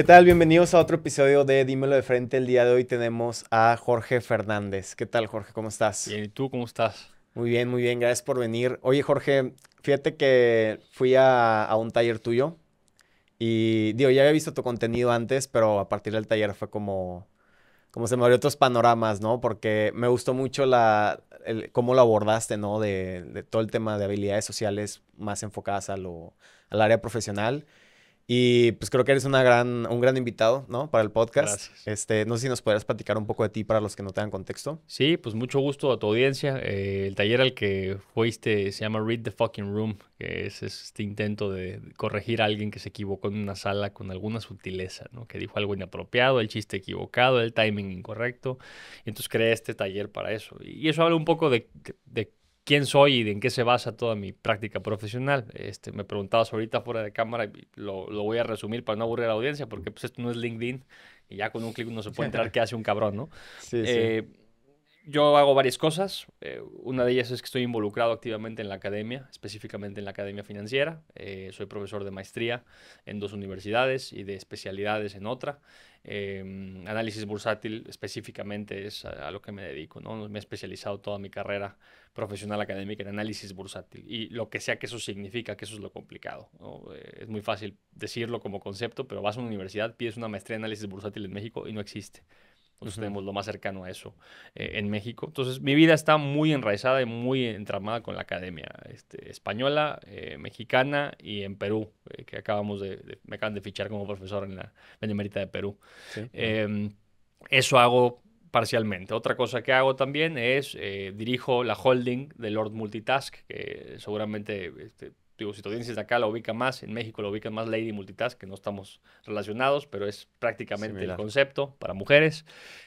¿Qué tal? Bienvenidos a otro episodio de Dímelo de Frente. El día de hoy tenemos a Jorge Fernández. ¿Qué tal, Jorge? ¿Cómo estás? Bien, ¿y tú cómo estás? Muy bien, muy bien. Gracias por venir. Oye, Jorge, fíjate que fui a, un taller tuyo y, digo, ya había visto tu contenido antes, pero a partir del taller fue como, como se me abrieron otros panoramas, ¿no? Porque me gustó mucho la, cómo lo abordaste, ¿no? De, todo el tema de habilidades sociales más enfocadas al área profesional y pues creo que eres una gran, un gran invitado, ¿no? Para el podcast. Este, no sé si nos podrías platicar un poco de ti para los que no tengan contexto. Sí, pues mucho gusto a tu audiencia. Eh, el taller al que fuiste se llama Read the Fucking Room, que es este intento de corregir a alguien que se equivocó en una sala con alguna sutileza, ¿no? Que dijo algo inapropiado, el chiste equivocado, el timing incorrecto. Y entonces creé este taller para eso. Y eso habla un poco de, de quién soy y en qué se basa toda mi práctica profesional. Este, me preguntabas ahorita fuera de cámara y lo, voy a resumir para no aburrir a la audiencia, porque pues, esto no es LinkedIn y ya con un clic uno se puede entrar qué hace un cabrón, ¿no? Sí, sí. Eh, yo hago varias cosas. Eh, una de ellas es que estoy involucrado activamente en la academia, específicamente en la academia financiera. Eh, soy profesor de maestría en dos universidades y de especialidades en otra. Em, análisis bursátil específicamente es a, lo que me dedico. ¿no? Me he especializado toda mi carrera profesional académica en análisis bursátil y lo que sea que eso significa, que eso es lo complicado. Eh, es muy fácil decirlo como concepto, pero vas a una universidad, pides una maestría en análisis bursátil en México y no existe. Entonces, pues, tenemos lo más cercano a eso eh, en México. Entonces, mi vida está muy enraizada y muy entramada con la academia este, española, eh, mexicana y en Perú, eh, que acabamos de, me acaban de fichar como profesor en la Benemérita de Perú. Em, eso hago parcialmente. Otra cosa que hago también es dirijo la holding de Lord Multitask, que seguramente este, si tu audiencia de acá, la ubica más, en México la ubica más Lady Multitask, que no estamos relacionados, pero es prácticamente el concepto para mujeres.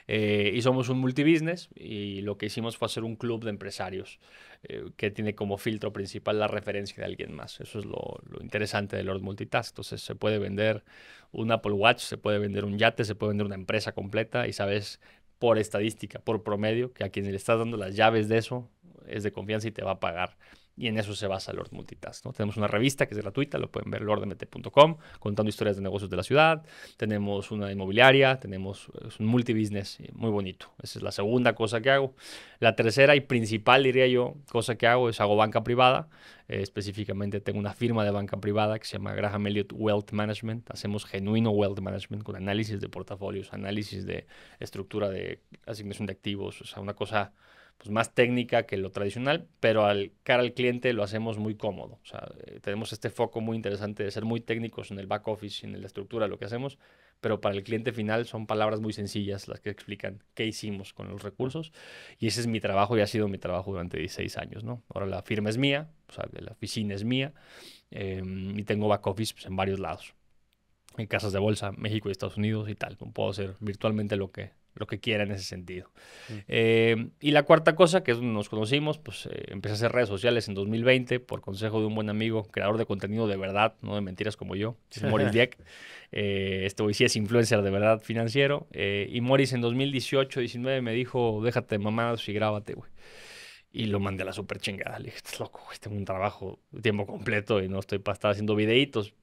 Eh, y somos un multibusiness y lo que hicimos fue hacer un club de empresarios eh, que tiene como filtro principal la referencia de alguien más. Eso es lo, lo interesante de Lord Multitask. Entonces se puede vender un Apple Watch, se puede vender un yate, se puede vender una empresa completa y sabes por estadística, por promedio, que a quien le estás dando las llaves de eso es de confianza y te va a pagar y en eso se basa Lord Multitask. ¿no? Tenemos una revista que es gratuita, lo pueden ver, lordmt.com, contando historias de negocios de la ciudad. Tenemos una inmobiliaria, tenemos un multibusiness eh, muy bonito. Esa es la segunda cosa que hago. La tercera y principal, diría yo, cosa que hago es hago banca privada. Eh, específicamente tengo una firma de banca privada que se llama Graham Elliott Wealth Management. Hacemos genuino wealth management con análisis de portafolios, análisis de estructura de asignación de activos, o sea, una cosa pues, más técnica que lo tradicional, pero al cara al cliente lo hacemos muy cómodo. O sea, eh, tenemos este foco muy interesante de ser muy técnicos en el back office, en la estructura, lo que hacemos, pero para el cliente final son palabras muy sencillas las que explican qué hicimos con los recursos. Y ese es mi trabajo y ha sido mi trabajo durante 16 años, ¿no? Ahora la firma es mía, o sea, la oficina es mía em, y tengo back office pues, en varios lados en casas de bolsa, México y Estados Unidos y tal. Puedo hacer virtualmente lo que, lo que quiera en ese sentido. Mm. Eh, y la cuarta cosa, que nos conocimos, pues eh, empecé a hacer redes sociales en 2020 por consejo de un buen amigo, creador de contenido de verdad, no de mentiras como yo, Morris Dieck. Eh, este hoy sí es influencer de verdad financiero. y Morris en 2018, 19 me dijo, déjate mamadas y grábate, güey. Y lo mandé a la super chingada. Le dije, estás loco, este tengo un trabajo tiempo completo y no estoy para estar haciendo videitos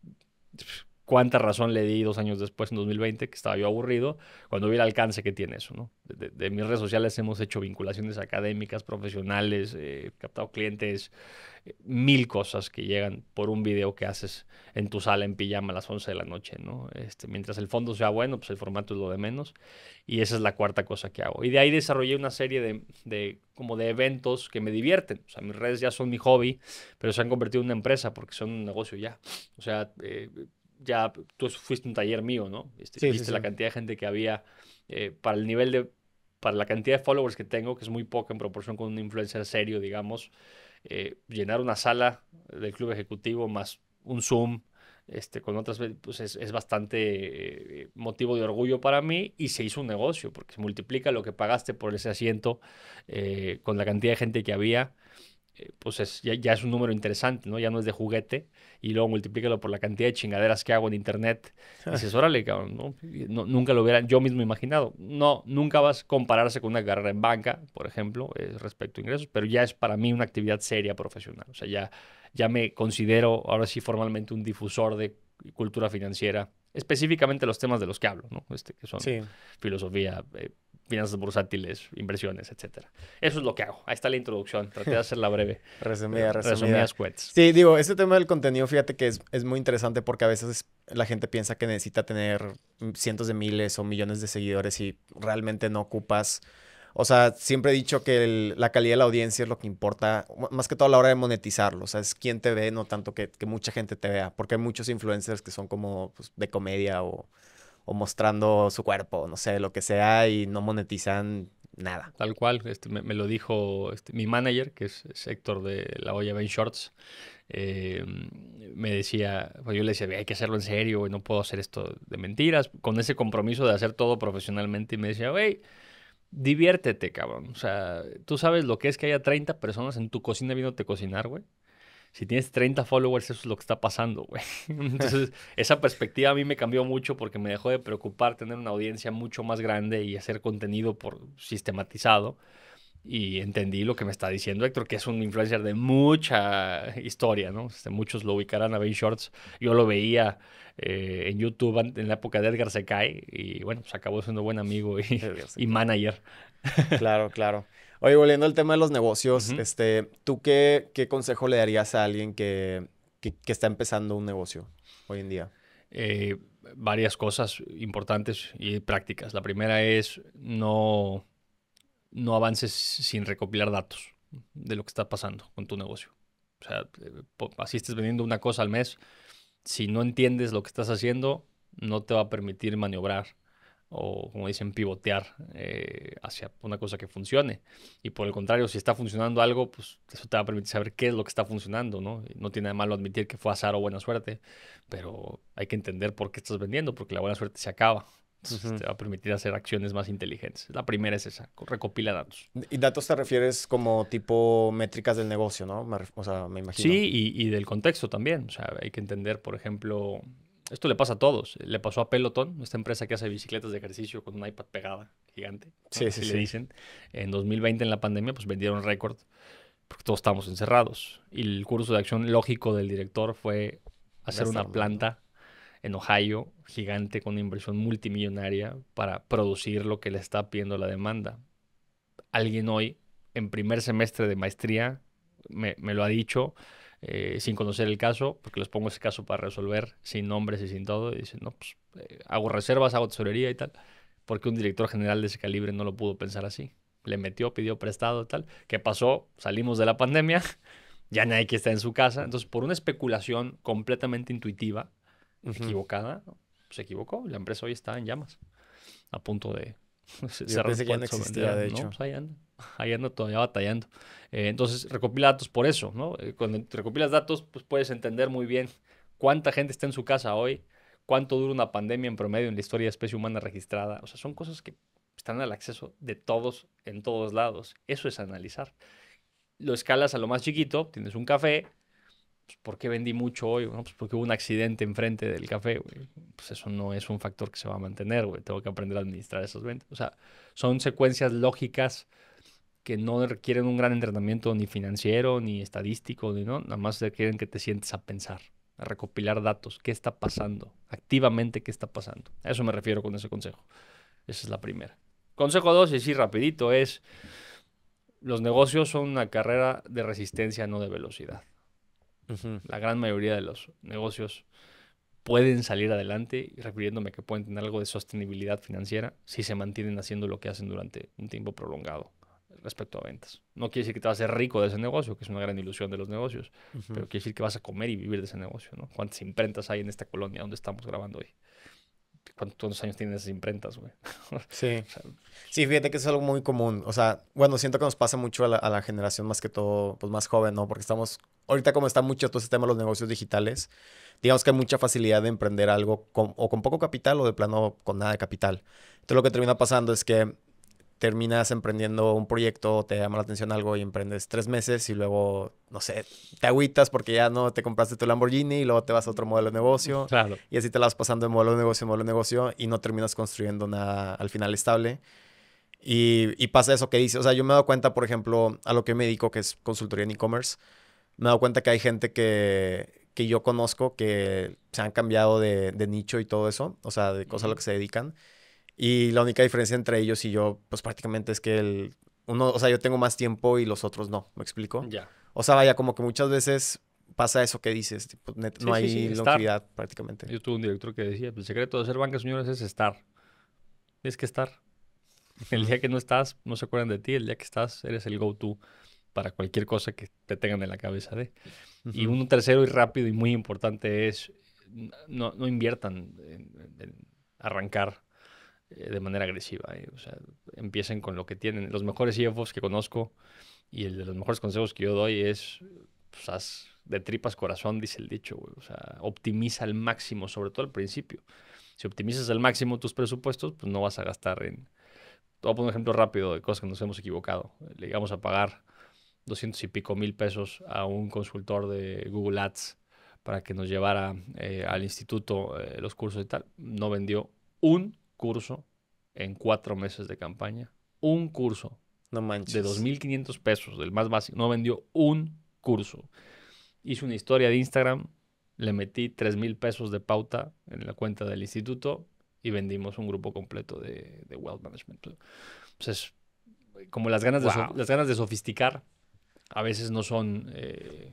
cuánta razón le di dos años después, en 2020, que estaba yo aburrido, cuando vi el alcance que tiene eso. ¿no? De, mis redes sociales hemos hecho vinculaciones académicas, profesionales, eh, captado clientes, eh, mil cosas que llegan por un video que haces en tu sala en pijama a las 11 de la noche. ¿no? Este, mientras el fondo sea bueno, pues el formato es lo de menos. Y esa es la cuarta cosa que hago. Y de ahí desarrollé una serie de, como de eventos que me divierten. O sea, mis redes ya son mi hobby, pero se han convertido en una empresa porque son un negocio ya. O sea, eh, ya tú fuiste un taller mío, ¿no? Este, viste la cantidad de gente que había eh, para el nivel de, para la cantidad de followers que tengo, que es muy poca en proporción con un influencer serio, digamos, eh, llenar una sala del club ejecutivo más un Zoom. Este, con otras pues es, bastante eh, motivo de orgullo para mí y se hizo un negocio porque se multiplica lo que pagaste por ese asiento con la cantidad de gente que había eh, pues ya, es un número interesante, ¿no? Ya no es de juguete. Y luego multiplícalo por la cantidad de chingaderas que hago en internet. Y dices, órale, cabrón, Nunca lo hubiera yo mismo imaginado. No, nunca vas a compararse con una carrera en banca, por ejemplo, eh, respecto a ingresos, pero ya es para mí una actividad seria profesional. O sea, ya, ya me considero ahora sí formalmente un difusor de cultura financiera específicamente los temas de los que hablo, ¿no? Este, que son filosofía, eh, finanzas bursátiles, inversiones, etcétera. Eso es lo que hago. Ahí está la introducción. Traté de hacerla breve. resumida, resumida. Sí, digo, este tema del contenido, fíjate que es, es muy interesante porque a veces la gente piensa que necesita tener cientos de miles o millones de seguidores y realmente no ocupas o sea, siempre he dicho que la calidad de la audiencia es lo que importa, más que todo a la hora de monetizarlo. O sea, es quién te ve, no tanto que, mucha gente te vea, porque hay muchos influencers que son como pues, de comedia o, mostrando su cuerpo, no sé, lo que sea, y no monetizan nada. Tal cual, este, me, lo dijo este, mi manager, que es, Héctor de La Olla Ben Shorts. Em, me decía, pues, yo le decía, hay que hacerlo en serio, no puedo hacer esto de mentiras, con ese compromiso de hacer todo profesionalmente. Y me decía, güey, diviértete, cabrón. O sea, tú sabes lo que es que haya 30 personas en tu cocina viéndote cocinar, güey. Si tienes 30 followers, eso es lo que está pasando, güey. Entonces, esa perspectiva a mí me cambió mucho porque me dejó de preocupar tener una audiencia mucho más grande y hacer contenido por sistematizado y entendí lo que me está diciendo Héctor, que es un influencer de mucha historia, ¿no? Este, muchos lo ubicarán a Ben Shorts. Yo lo veía eh, en YouTube en la época de Edgar Secai y bueno, pues acabó siendo buen amigo y, manager. Claro, claro. Oye, volviendo al tema de los negocios, este, ¿tú qué, consejo le darías a alguien que, está empezando un negocio hoy en día? Eh, varias cosas importantes y prácticas. La primera es no no avances sin recopilar datos de lo que está pasando con tu negocio. O sea, eh, así estés vendiendo una cosa al mes, si no entiendes lo que estás haciendo, no te va a permitir maniobrar o, como dicen, pivotear eh, hacia una cosa que funcione. Y por el contrario, si está funcionando algo, pues eso te va a permitir saber qué es lo que está funcionando, ¿no? No tiene nada malo admitir que fue azar o buena suerte, pero hay que entender por qué estás vendiendo, porque la buena suerte se acaba. Entonces, te este, va a permitir hacer acciones más inteligentes. La primera es esa, recopila datos. Y datos te refieres como tipo métricas del negocio, ¿no? O sea, me imagino. Sí, y, del contexto también. O sea, hay que entender, por ejemplo, esto le pasa a todos. Le pasó a Peloton, esta empresa que hace bicicletas de ejercicio con un iPad pegada, gigante. ¿no? Sí, sí, le dicen. En 2020, en la pandemia, pues vendieron récord porque todos estábamos encerrados. Y el curso de acción lógico del director fue hacer una planta en Ohio, gigante con una inversión multimillonaria para producir lo que le está pidiendo la demanda. Alguien hoy, en primer semestre de maestría, me, lo ha dicho, eh, sin conocer el caso, porque les pongo ese caso para resolver sin nombres y sin todo, y dice no, pues eh, hago reservas, hago tesorería y tal, porque un director general de ese calibre no lo pudo pensar así. Le metió, pidió prestado, y tal. ¿Qué pasó? Salimos de la pandemia, ya nadie que está en su casa. Entonces, por una especulación completamente intuitiva, equivocada, se equivocó. La empresa hoy está en llamas, a punto de cerrar ya no existía, de hecho. Pues ahí anda, ahí anda todavía batallando. Eh, entonces, recopila datos por eso, ¿no? Eh, cuando recopilas datos, pues puedes entender muy bien cuánta gente está en su casa hoy, cuánto dura una pandemia en promedio en la historia de especie humana registrada. O sea, son cosas que están al acceso de todos en todos lados. Eso es analizar. Lo escalas a lo más chiquito, tienes un café, pues, ¿por qué vendí mucho hoy? pues porque hubo un accidente enfrente del café, Pues eso no es un factor que se va a mantener, güey. Tengo que aprender a administrar esas ventas. O sea, son secuencias lógicas que no requieren un gran entrenamiento ni financiero, ni estadístico, ni no. Nada más requieren que te sientes a pensar, a recopilar datos. ¿Qué está pasando? Activamente, ¿qué está pasando? A eso me refiero con ese consejo. Esa es la primera. Consejo dos, y sí, rapidito, es los negocios son una carrera de resistencia, no de velocidad. La gran mayoría de los negocios pueden salir adelante, refiriéndome que pueden tener algo de sostenibilidad financiera si se mantienen haciendo lo que hacen durante un tiempo prolongado respecto a ventas. No quiere decir que te vas a ser rico de ese negocio, que es una gran ilusión de los negocios, pero quiere decir que vas a comer y vivir de ese negocio, ¿no? ¿Cuántas imprentas hay en esta colonia donde estamos grabando hoy? ¿Cuántos años tienes imprentas, güey? sí. sí, fíjate que es algo muy común. O sea, bueno, siento que nos pasa mucho a la, a generación más que todo, pues más joven, ¿no? Porque estamos, ahorita como está mucho todo ese tema de los negocios digitales, digamos que hay mucha facilidad de emprender algo o con poco capital o de plano con nada de capital. Entonces lo que termina pasando es que terminas emprendiendo un proyecto, te llama la atención algo y emprendes tres meses y luego, no sé, te agüitas porque ya no te compraste tu Lamborghini y luego te vas a otro modelo de negocio. Claro. Y así te la vas pasando de modelo de negocio en modelo de negocio y no terminas construyendo nada al final estable. Y, y pasa eso que dices. O sea, yo me he dado cuenta, por ejemplo, a lo que me dedico, que es consultoría en e-commerce, me he dado cuenta que hay gente que, que yo conozco que se han cambiado de, de nicho y todo eso, o sea, de cosas a lo que se dedican y la única diferencia entre ellos y yo, pues prácticamente es que el uno, o sea, yo tengo más tiempo y los otros no, ¿me explico? Ya. O sea, vaya, como que muchas veces pasa eso que dices, no hay longevidad prácticamente. Yo tuve un director que decía, el secreto de hacer banca, señores, es estar. es que estar. El día que no estás, no se acuerdan de ti. El día que estás, eres el go-to para cualquier cosa que te tengan en la cabeza de. Y un tercero y rápido y muy importante es no, no inviertan en, en, arrancar eh, de manera agresiva. Eh, o sea, empiecen con lo que tienen. Los mejores CFOs que conozco y el de los mejores consejos que yo doy es, pues, haz de tripas corazón, dice el dicho, O sea, optimiza al máximo, sobre todo al principio. Si optimizas al máximo tus presupuestos, pues no vas a gastar en... Voy a poner un ejemplo rápido de cosas que nos hemos equivocado. Le íbamos a pagar 200 y pico mil pesos a un consultor de Google Ads para que nos llevara eh, al instituto los cursos y tal. No vendió un curso en cuatro meses de campaña. Un curso. No manches. De 2.500 pesos, del más básico. No vendió un curso. Hice una historia de Instagram, le metí 3.000 pesos de pauta en la cuenta del instituto y vendimos un grupo completo de, de wealth management. Entonces, pues como las ganas, de, las ganas de sofisticar a veces no son... Eh,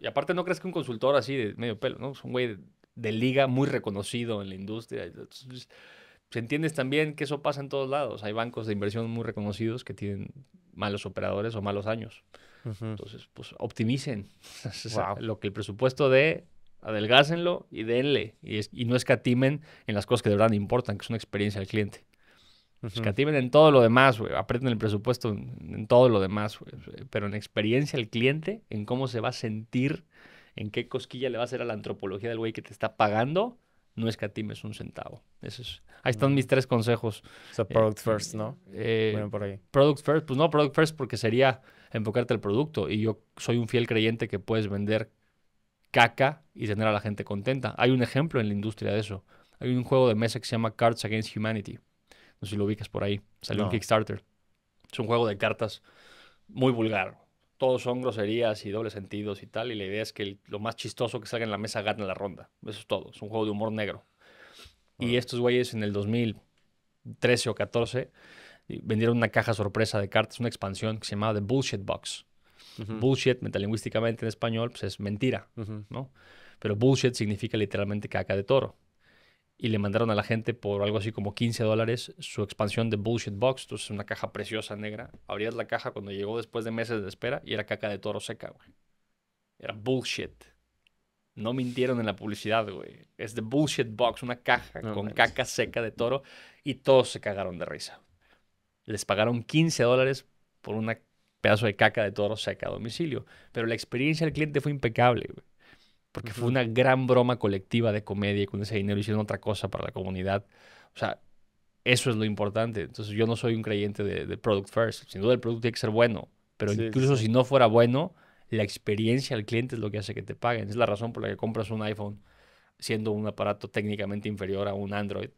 y aparte no crees que un consultor así de medio pelo, ¿no? Es un güey de, de liga muy reconocido en la industria. Entonces, si entiendes también que eso pasa en todos lados. Hay bancos de inversión muy reconocidos que tienen malos operadores o malos años. Entonces, pues optimicen lo que el presupuesto dé, adelgácenlo y denle. Y, no escatimen en las cosas que de verdad importan, que es una experiencia al cliente. Escatimen en todo lo demás, güey. Aprenden el presupuesto en, todo lo demás, Pero en experiencia al cliente, en cómo se va a sentir, en qué cosquilla le va a hacer a la antropología del güey que te está pagando no escatimes un centavo. Eso es. Ahí están mis tres consejos. product eh, first, ¿no? Eh, bueno, por ahí. Product first, pues no, product first porque sería enfocarte al producto. Y yo soy un fiel creyente que puedes vender caca y tener a la gente contenta. Hay un ejemplo en la industria de eso. Hay un juego de mesa que se llama Cards Against Humanity. No sé si lo ubicas por ahí. Salió en Kickstarter. Es un juego de cartas muy vulgar todos son groserías y dobles sentidos y tal, y la idea es que lo más chistoso que salga en la mesa gane la ronda. Eso es todo, es un juego de humor negro. Y estos güeyes en el 2013 o 14 vendieron una caja sorpresa de cartas, una expansión que se llamaba The Bullshit Box. Bullshit, metalingüísticamente en español, pues es mentira, ¿no? Pero bullshit significa literalmente caca de toro y le mandaron a la gente por algo así como 15 dólares su expansión de Bullshit Box. Entonces, una caja preciosa negra. Abrías la caja cuando llegó después de meses de espera y era caca de toro seca, güey. Era bullshit. No mintieron en la publicidad, güey. Es de Bullshit Box, una caja con caca seca de toro y todos se cagaron de risa. Les pagaron 15 dólares por un pedazo de caca de toro seca a domicilio. Pero la experiencia del cliente fue impecable, güey porque fue una gran broma colectiva de comedia y con ese dinero hicieron otra cosa para la comunidad. O sea, eso es lo importante. Entonces yo no soy un creyente de, product first. Sin duda el producto tiene que ser bueno, pero incluso si no fuera bueno, la experiencia al cliente es lo que hace que te paguen. Es la razón por la que compras un iPhone siendo un aparato técnicamente inferior a un Android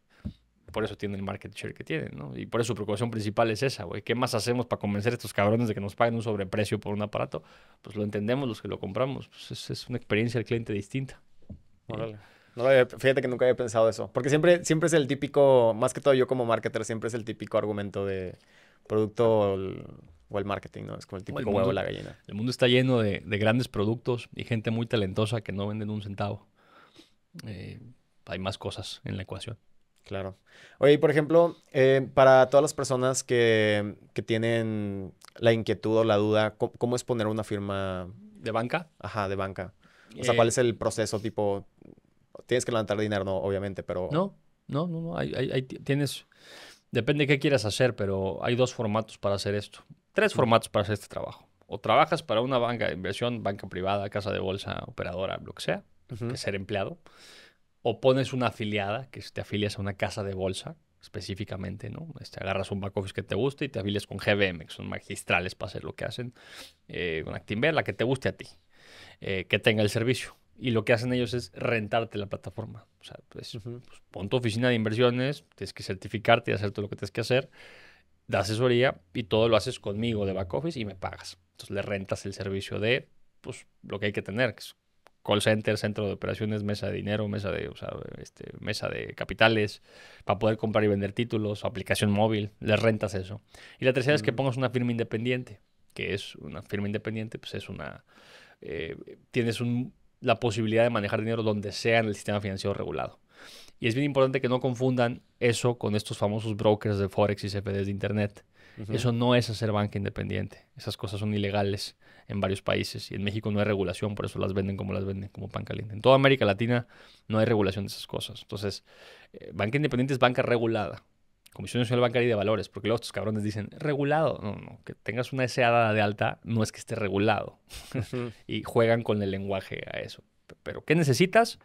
por eso tiene el market share que tiene, ¿no? Y por eso su preocupación principal es esa, güey. ¿Qué más hacemos para convencer a estos cabrones de que nos paguen un sobreprecio por un aparato? Pues lo entendemos los que lo compramos. Pues es, una experiencia del cliente distinta. fíjate que nunca había pensado eso. Porque siempre, siempre es el típico, más que todo yo como marketer, siempre es el típico argumento de producto o el, marketing, ¿no? Es como el típico huevo la gallina. El mundo está lleno de, grandes productos y gente muy talentosa que no venden un centavo. Eh, hay más cosas en la ecuación. Claro. Oye, por ejemplo, eh, para todas las personas que, tienen la inquietud o la duda, ¿cómo, es poner una firma? ¿De banca? Ajá, de banca. O sea, eh, ¿cuál es el proceso? Tipo, tienes que levantar dinero, no, obviamente, pero... No, no, no, no. tienes... Depende de qué quieras hacer, pero hay dos formatos para hacer esto. Tres mm. formatos para hacer este trabajo. O trabajas para una banca de inversión, banca privada, casa de bolsa, operadora, lo que sea, que ser empleado o pones una afiliada, que te afilias a una casa de bolsa específicamente, ¿no? Te este, agarras un back office que te guste y te afilias con GBM, que son magistrales para hacer lo que hacen, eh, con Actinver, la que te guste a ti, eh, que tenga el servicio. Y lo que hacen ellos es rentarte la plataforma. O sea, pues, pues, pon tu oficina de inversiones, tienes que certificarte y hacer todo lo que tienes que hacer, da asesoría y todo lo haces conmigo de back office y me pagas. Entonces le rentas el servicio de pues, lo que hay que tener, que call center, centro de operaciones, mesa de dinero, mesa de, este, mesa de capitales, para poder comprar y vender títulos, aplicación móvil, les rentas eso. Y la tercera es que pongas una firma independiente, que es una firma independiente, pues es una, eh, tienes la posibilidad de manejar dinero donde sea en el sistema financiero regulado. Y es bien importante que no confundan eso con estos famosos brokers de Forex y CFDs de Internet, eso no es hacer banca independiente. Esas cosas son ilegales en varios países y en México no hay regulación, por eso las venden como las venden, como pan caliente. En toda América Latina no hay regulación de esas cosas. Entonces, eh, banca independiente es banca regulada. Comisión Nacional Bancaria y de Valores, porque luego estos cabrones dicen, regulado. No, no, que tengas una deseada de alta no es que esté regulado. y juegan con el lenguaje a eso. Pero, ¿qué necesitas?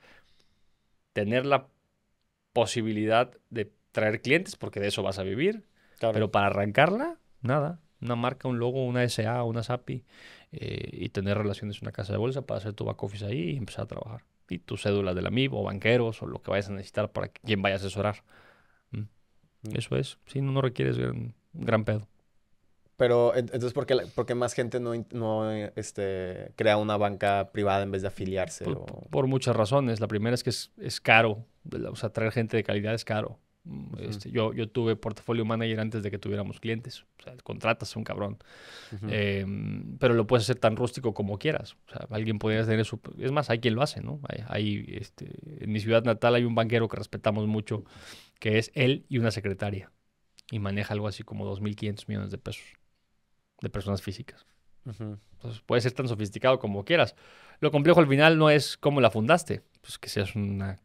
Tener la posibilidad de traer clientes, porque de eso vas a vivir, pero para arrancarla, nada. Una marca, un logo, una SA, una SAPI eh, y tener relaciones en una casa de bolsa para hacer tu back office ahí y empezar a trabajar. Y tu cédula del amigo, o banqueros o lo que vayas a necesitar para quien vaya a asesorar. Mm. Mm. Eso es. Si no, no requieres un gran pedo. Pero entonces, ¿por qué, más gente no, no este, crea una banca privada en vez de afiliarse? Por, muchas razones. La primera es que es, es caro. O sea, traer gente de calidad es caro. Este, yo, yo tuve portfolio manager antes de que tuviéramos clientes. O sea, contratas a un cabrón. Em, pero lo puedes hacer tan rústico como quieras. alguien podría tener su... Es más, hay quien lo hace, ¿no? Hay, este, en mi ciudad natal hay un banquero que respetamos mucho, que es él y una secretaria. Y maneja algo así como 2.500 millones de pesos de personas físicas. Entonces, puede ser tan sofisticado como quieras. Lo complejo al final no es cómo la fundaste, pues que seas una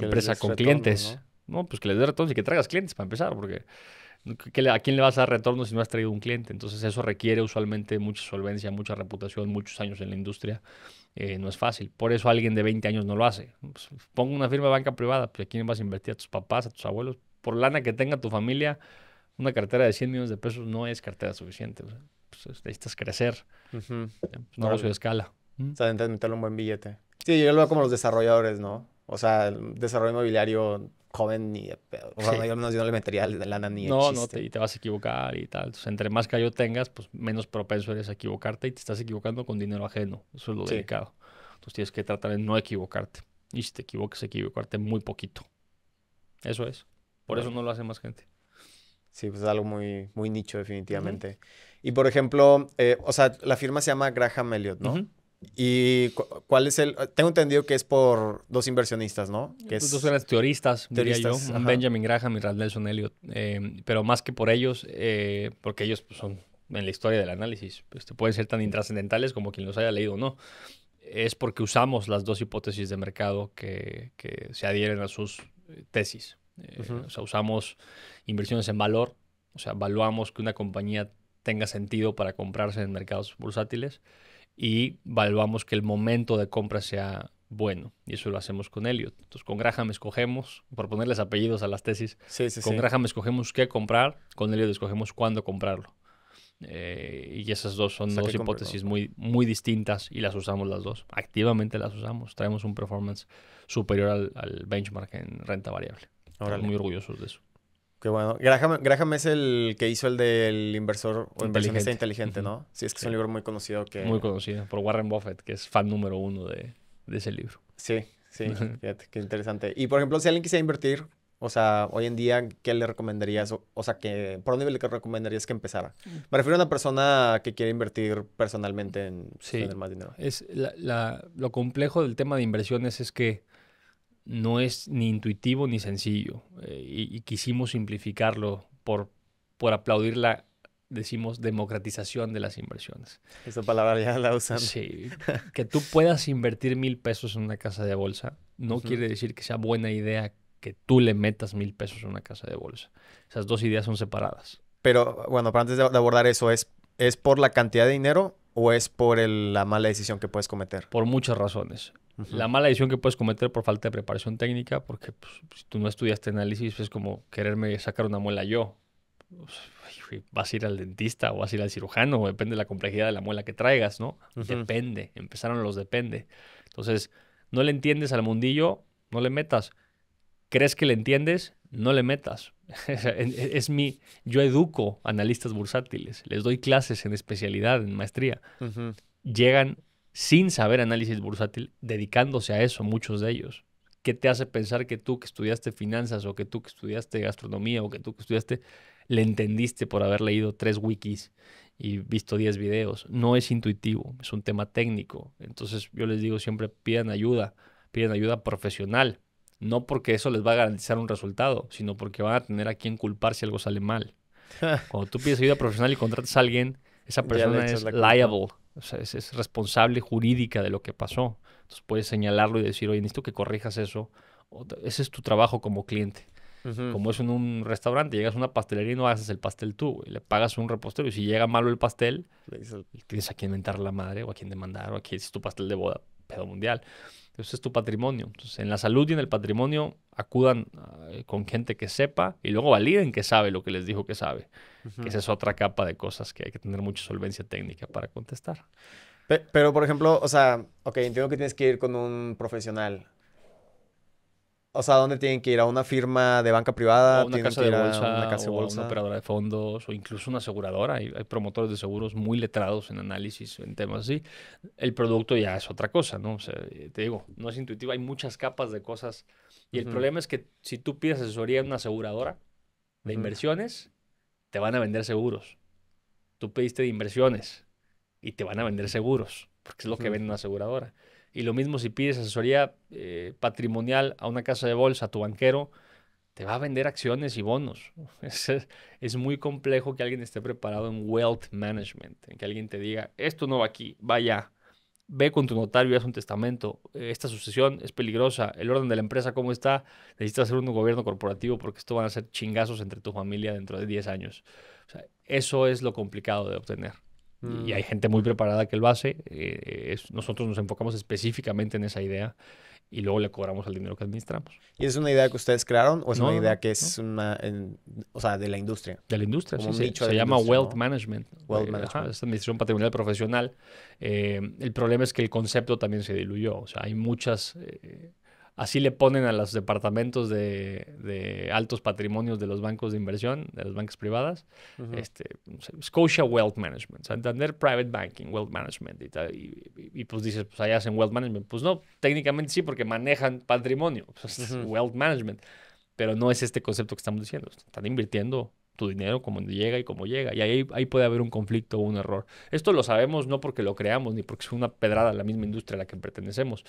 empresa con clientes. No, pues que les dé retorno y que traigas clientes para empezar, porque ¿a quién le vas a dar retorno si no has traído un cliente? Entonces eso requiere usualmente mucha solvencia, mucha reputación, muchos años en la industria. Eh, no es fácil. Por eso alguien de 20 años no lo hace. Pues, pongo una firma de banca privada, pues ¿a quién vas a invertir? ¿A tus papás, a tus abuelos? Por lana que tenga tu familia, una cartera de 100 millones de pesos no es cartera suficiente. Pues, necesitas crecer. no pues, negocio de escala. O sea, necesitas meterle un buen billete. Sí, yo lo veo como los desarrolladores, ¿no? O sea, el desarrollo inmobiliario joven ni O sea, yo no, no, le metería lana ni No, no, te, y te vas a equivocar y tal. Entonces, entre más callo tengas, pues menos propenso eres a equivocarte y te estás equivocando con dinero ajeno. Eso es lo delicado. Entonces tienes que tratar de no equivocarte. Y si te equivocas, equivocarte muy poquito. Eso es. Por eso no lo hace más gente. Sí, pues es algo muy, muy nicho definitivamente. Y por ejemplo, eh, o sea, la firma se llama Graham Elliot, ¿no? ¿Y cuál es el...? Tengo entendido que es por dos inversionistas, ¿no? Pues dos grandes teoristas, diría yo. Benjamin Graham y Ralph Nelson Elliot. Em, pero más que por ellos, eh, porque ellos pues, son en la historia del análisis. Pues, pueden ser tan intrascendentales como quien los haya leído o no. Es porque usamos las dos hipótesis de mercado que, se adhieren a sus eh, tesis. Eh, o sea, usamos inversiones en valor. O sea, evaluamos que una compañía tenga sentido para comprarse en mercados bursátiles y evaluamos que el momento de compra sea bueno. Y eso lo hacemos con Elliot. Entonces, con Graham escogemos, por ponerles apellidos a las tesis, con Graham escogemos qué comprar, con Elliot escogemos cuándo comprarlo. Eh, y esas dos son dos hipótesis muy, muy distintas y las usamos las dos. Activamente las usamos. Traemos un performance superior al, al benchmark en renta variable. Ahora muy orgullosos de eso. Qué bueno. Graham, es el que hizo el del inversor o inversionista inteligente, inteligente ¿no? Sí, es que es un libro muy conocido que... Muy conocido por Warren Buffett, que es fan número uno de, ese libro. Sí, sí. Fíjate, qué interesante. Y, por ejemplo, si alguien quisiera invertir, o sea, hoy en día, ¿qué le recomendarías? O, sea, que, ¿por dónde le recomendarías que empezara? Mm. Me refiero a una persona que quiere invertir personalmente en tener más dinero. Es lo complejo del tema de inversiones es que no es ni intuitivo ni sencillo. Eh, y, quisimos simplificarlo por, aplaudir la, decimos, democratización de las inversiones. Esa palabra ya la usan. Sí. Que tú puedas invertir mil pesos en una casa de bolsa no quiere decir que sea buena idea que tú le metas mil pesos en una casa de bolsa. Esas dos ideas son separadas. Pero bueno, antes de abordar eso, ¿es, ¿es por la cantidad de dinero o es por la mala decisión que puedes cometer? Por muchas razones. La mala decisión que puedes cometer por falta de preparación técnica, porque pues, si tú no estudiaste análisis, es como quererme sacar una muela yo. Pues, vas a ir al dentista o vas a ir al cirujano, depende de la complejidad de la muela que traigas, ¿no? Depende, empezaron los depende. Entonces, no le entiendes al mundillo, no le metas. ¿Crees que le entiendes? No le metas. E, es, mi, yo educo analistas bursátiles, les doy clases en especialidad, en maestría. Llegan sin saber análisis bursátil, dedicándose a eso, muchos de ellos. ¿Qué te hace pensar que tú que estudiaste finanzas o que tú que estudiaste gastronomía o que tú que estudiaste, le entendiste por haber leído tres wikis y visto 10 videos? No es intuitivo, es un tema técnico. Entonces yo les digo siempre, pidan ayuda, pidan ayuda profesional. No porque eso les va a garantizar un resultado, sino porque van a tener a quien culpar si algo sale mal. Cuando tú pides ayuda profesional y contratas a alguien, esa persona es liable es, responsable jurídica de lo que pasó. Entonces puedes señalarlo y decir, oye, necesito que corrijas eso. ese es tu trabajo como cliente. Como es en un restaurante, llegas a una pastelería y no haces el pastel tú, le pagas un repostero y si llega malo el pastel, tienes a quien inventar la madre o a quien demandar o a es tu pastel de boda, pedo mundial. ese es tu patrimonio. Entonces en la salud y en el patrimonio acudan a eh, con gente que sepa y luego validen que sabe lo que les dijo que sabe. esa es otra capa de cosas que hay que tener mucha solvencia técnica para contestar. Pero, por ejemplo, o sea, ok, entiendo que tienes que ir con un profesional. O sea, ¿dónde tienen que ir? ¿A una firma de banca privada? una, casa de bolsa, a una casa de bolsa. operadora de fondos o incluso una aseguradora. Hay, hay, promotores de seguros muy letrados en análisis, en temas así. El producto ya es otra cosa, ¿no? O sea, eh, te digo, no es intuitivo. Hay muchas capas de cosas y el problema es que si tú pides asesoría en una aseguradora de inversiones, te van a vender seguros. Tú pediste de inversiones y te van a vender seguros, porque es lo que vende una aseguradora. Y lo mismo si pides asesoría eh, patrimonial a una casa de bolsa, a tu banquero, te va a vender acciones y bonos. Es, es, muy complejo que alguien esté preparado en wealth management, en que alguien te diga, esto no va aquí, va allá ve con tu notario y haz un testamento. Eh, esta sucesión es peligrosa. El orden de la empresa, ¿cómo está? Necesitas hacer un gobierno corporativo porque esto van a ser chingazos entre tu familia dentro de 10 años. eso es lo complicado de obtener. Y mm. hay gente muy preparada que lo hace. Eh, nosotros nos enfocamos específicamente en esa idea y luego le cobramos el dinero que administramos. ¿Y es una idea que ustedes crearon o es una idea que es o sea, de la industria? De la industria, sí, se, llama wealth management. Wealth eh, management. administración patrimonial profesional. Eh, el problema es que el concepto también se diluyó, o sea, hay muchas Así le ponen a los departamentos de, altos patrimonios de los bancos de inversión, de las bancas privadas. este, Scotia Wealth Management, Entender Private Banking, Wealth Management. Y, pues dices, pues allá hacen Wealth Management. Pues no, técnicamente sí, porque manejan patrimonio. Pues, wealth Management. Pero no es este concepto que estamos diciendo. Están invirtiendo tu dinero como llega y como llega. Y ahí, ahí puede haber un conflicto o un error. Esto lo sabemos no porque lo creamos ni porque es una pedrada a la misma industria a la que pertenecemos.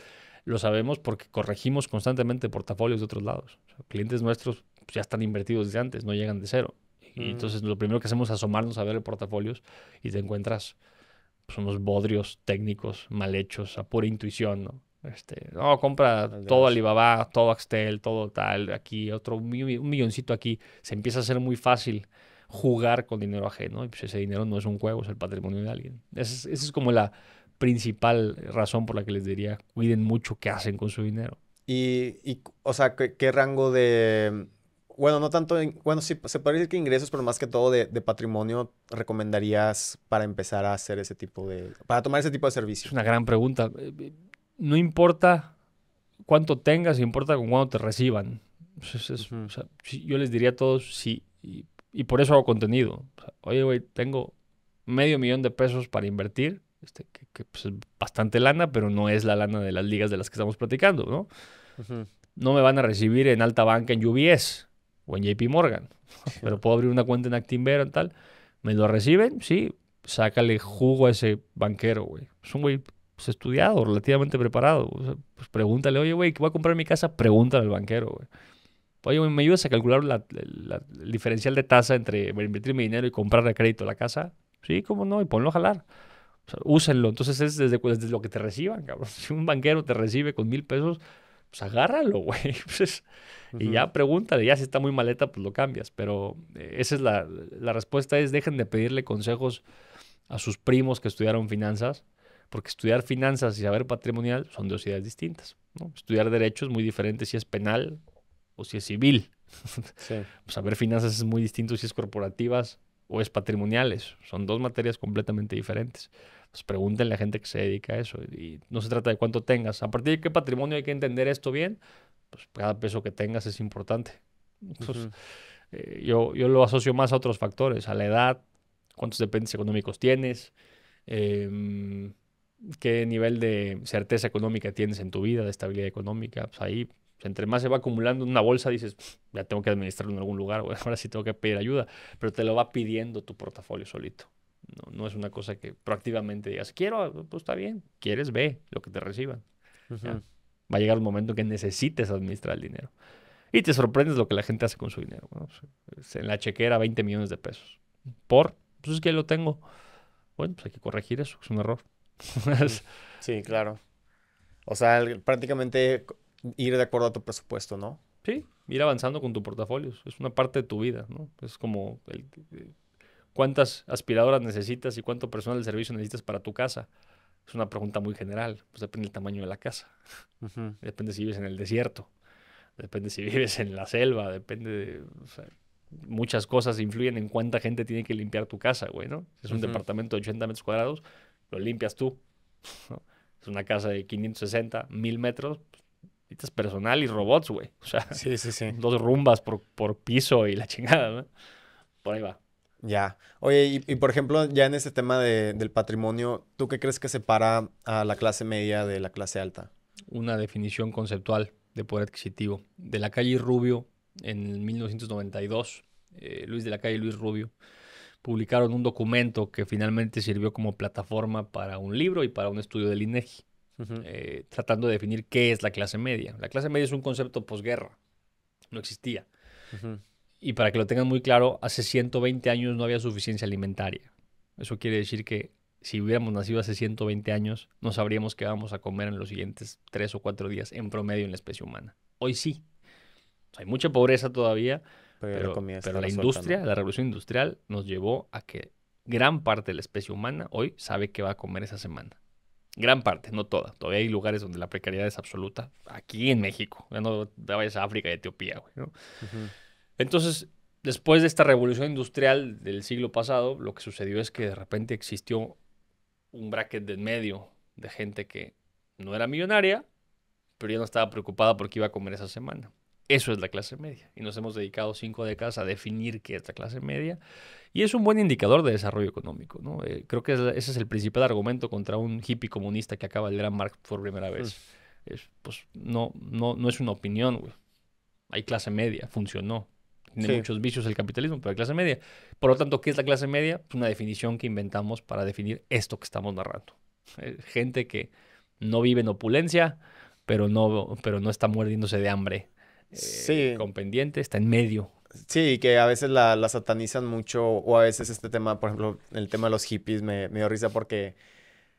Lo sabemos porque corregimos constantemente portafolios de otros lados. clientes nuestros pues, ya están invertidos desde antes, no llegan de cero. Y entonces lo primero que hacemos es asomarnos a ver el portafolios y te encuentras pues, unos bodrios técnicos mal hechos, a pura intuición, ¿no? Este, no, compra todo Alibaba, todo Axtel, todo tal, aquí, otro un milloncito aquí. Se empieza a hacer muy fácil jugar con dinero ajeno. Y pues ese dinero no es un juego, es el patrimonio de alguien. Esa es, como la principal razón por la que les diría, cuiden mucho qué hacen con su dinero. Y, y o sea, ¿qué, rango de... Bueno, no tanto, en, bueno, sí, se podría decir que ingresos, pero más que todo de, de, patrimonio, ¿recomendarías para empezar a hacer ese tipo de... para tomar ese tipo de servicios? Es una gran pregunta eh, eh, no importa cuánto tengas, importa con cuándo te reciban. yo les diría a todos sí, y, por eso hago contenido. Oye, güey, tengo medio millón de pesos para invertir, este, que, pues, es bastante lana, pero no es la lana de las ligas de las que estamos platicando, ¿no? No me van a recibir en alta banca en UBS o en JP Morgan, pero puedo abrir una cuenta en o y tal. ¿Me lo reciben? Sí, sácale jugo a ese banquero, güey. Es un güey pues, estudiado, relativamente preparado. pues pregúntale, oye, güey, ¿qué voy a comprar mi casa, pregúntale al banquero, güey. Oye, ¿me ayudas a calcular la, el diferencial de tasa entre invertir mi dinero y comprar a crédito la casa? Sí, cómo no, y ponlo a jalar. úsenlo. Entonces es desde, lo que te reciban, cabrón. Si un banquero te recibe con mil pesos, pues agárralo, güey. Y ya pregúntale, ya si está muy maleta, pues lo cambias. Pero eh, esa es la, la respuesta, es dejen de pedirle consejos a sus primos que estudiaron finanzas porque estudiar finanzas y saber patrimonial son dos ideas distintas. Estudiar derecho es muy diferente si es penal o si es civil. saber finanzas es muy distinto si es corporativas o es patrimoniales. Son dos materias completamente diferentes. Pues pregúntenle a la gente que se dedica a eso. Y no se trata de cuánto tengas. A partir de qué patrimonio hay que entender esto bien, pues cada peso que tengas es importante. Eh, yo, yo lo asocio más a otros factores, a la edad, cuántos dependientes económicos tienes, eh, qué nivel de certeza económica tienes en tu vida, de estabilidad económica. Pues ahí, pues, entre más se va acumulando en una bolsa, dices, ya tengo que administrarlo en algún lugar, ahora sí tengo que pedir ayuda, pero te lo va pidiendo tu portafolio solito. No, es una cosa que proactivamente digas, quiero, pues está bien, quieres, ve lo que te reciban. Va a llegar un momento que necesites administrar el dinero. Y te sorprendes lo que la gente hace con su dinero. Pues, en la chequera, 20 millones de pesos. ¿Por? Pues es que lo tengo. Bueno, pues hay que corregir eso, es un error. sí, claro. O sea, prácticamente ir de acuerdo a tu presupuesto, ¿no? Sí, ir avanzando con tu portafolio. Es una parte de tu vida, ¿no? Es como eh, cuántas aspiradoras necesitas y cuánto personal de servicio necesitas para tu casa. Es una pregunta muy general. Pues depende del tamaño de la casa. Depende si vives en el desierto. Depende si vives en la selva. Depende de... sea, muchas cosas influyen en cuánta gente tiene que limpiar tu casa, güey, ¿no? es un departamento de 80 metros cuadrados, lo limpias tú. Es una casa de 560, 1000 metros, es personal y robots, güey. O sea, sí, sí, sí. dos rumbas por, piso y la chingada, ¿no? Por ahí va. Ya. Oye, y, por ejemplo, ya en este tema de, del patrimonio, ¿tú qué crees que separa a la clase media de la clase alta? Una definición conceptual de poder adquisitivo. De la calle Rubio, en 1992, eh, Luis de la calle Luis Rubio, publicaron un documento que finalmente sirvió como plataforma para un libro y para un estudio del INEGI, e eh, tratando de definir qué es la clase media. La clase media es un concepto posguerra, no existía. Y para que lo tengan muy claro, hace 120 años no había suficiencia alimentaria. Eso quiere decir que si hubiéramos nacido hace 120 años, no sabríamos qué vamos a comer en los siguientes 3 o 4 días en promedio en la especie humana. Hoy sí. hay mucha pobreza todavía, pero, la industria, la revolución industrial nos llevó a que gran parte de la especie humana hoy sabe qué va a comer esa semana. Gran parte, no toda. Todavía hay lugares donde la precariedad es absoluta. Aquí en México. Ya no te vayas a África y Etiopía, Entonces, después de esta revolución industrial del siglo pasado, lo que sucedió es que de repente existió un bracket de en medio de gente que no era millonaria, pero ya no estaba preocupada porque iba a comer esa semana. Eso es la clase media. Y nos hemos dedicado cinco décadas a definir qué es la clase media. Y es un buen indicador de desarrollo económico. ¿no? Eh, creo que ese es el principal argumento contra un hippie comunista que acaba de leer a Marx por primera vez. Pues, pues no, no, no es una opinión, Hay clase media, funcionó. Tiene muchos vicios el capitalismo, pero hay clase media. Por lo tanto, ¿qué es la clase media? Es pues una definición que inventamos para definir esto que estamos narrando. Eh, gente que no vive en opulencia, pero no, pero no está muriéndose de hambre sí. Eh, con pendiente, está en medio. Sí, que a veces la, satanizan mucho, o a veces este tema, por ejemplo, el tema de los hippies me, dio risa porque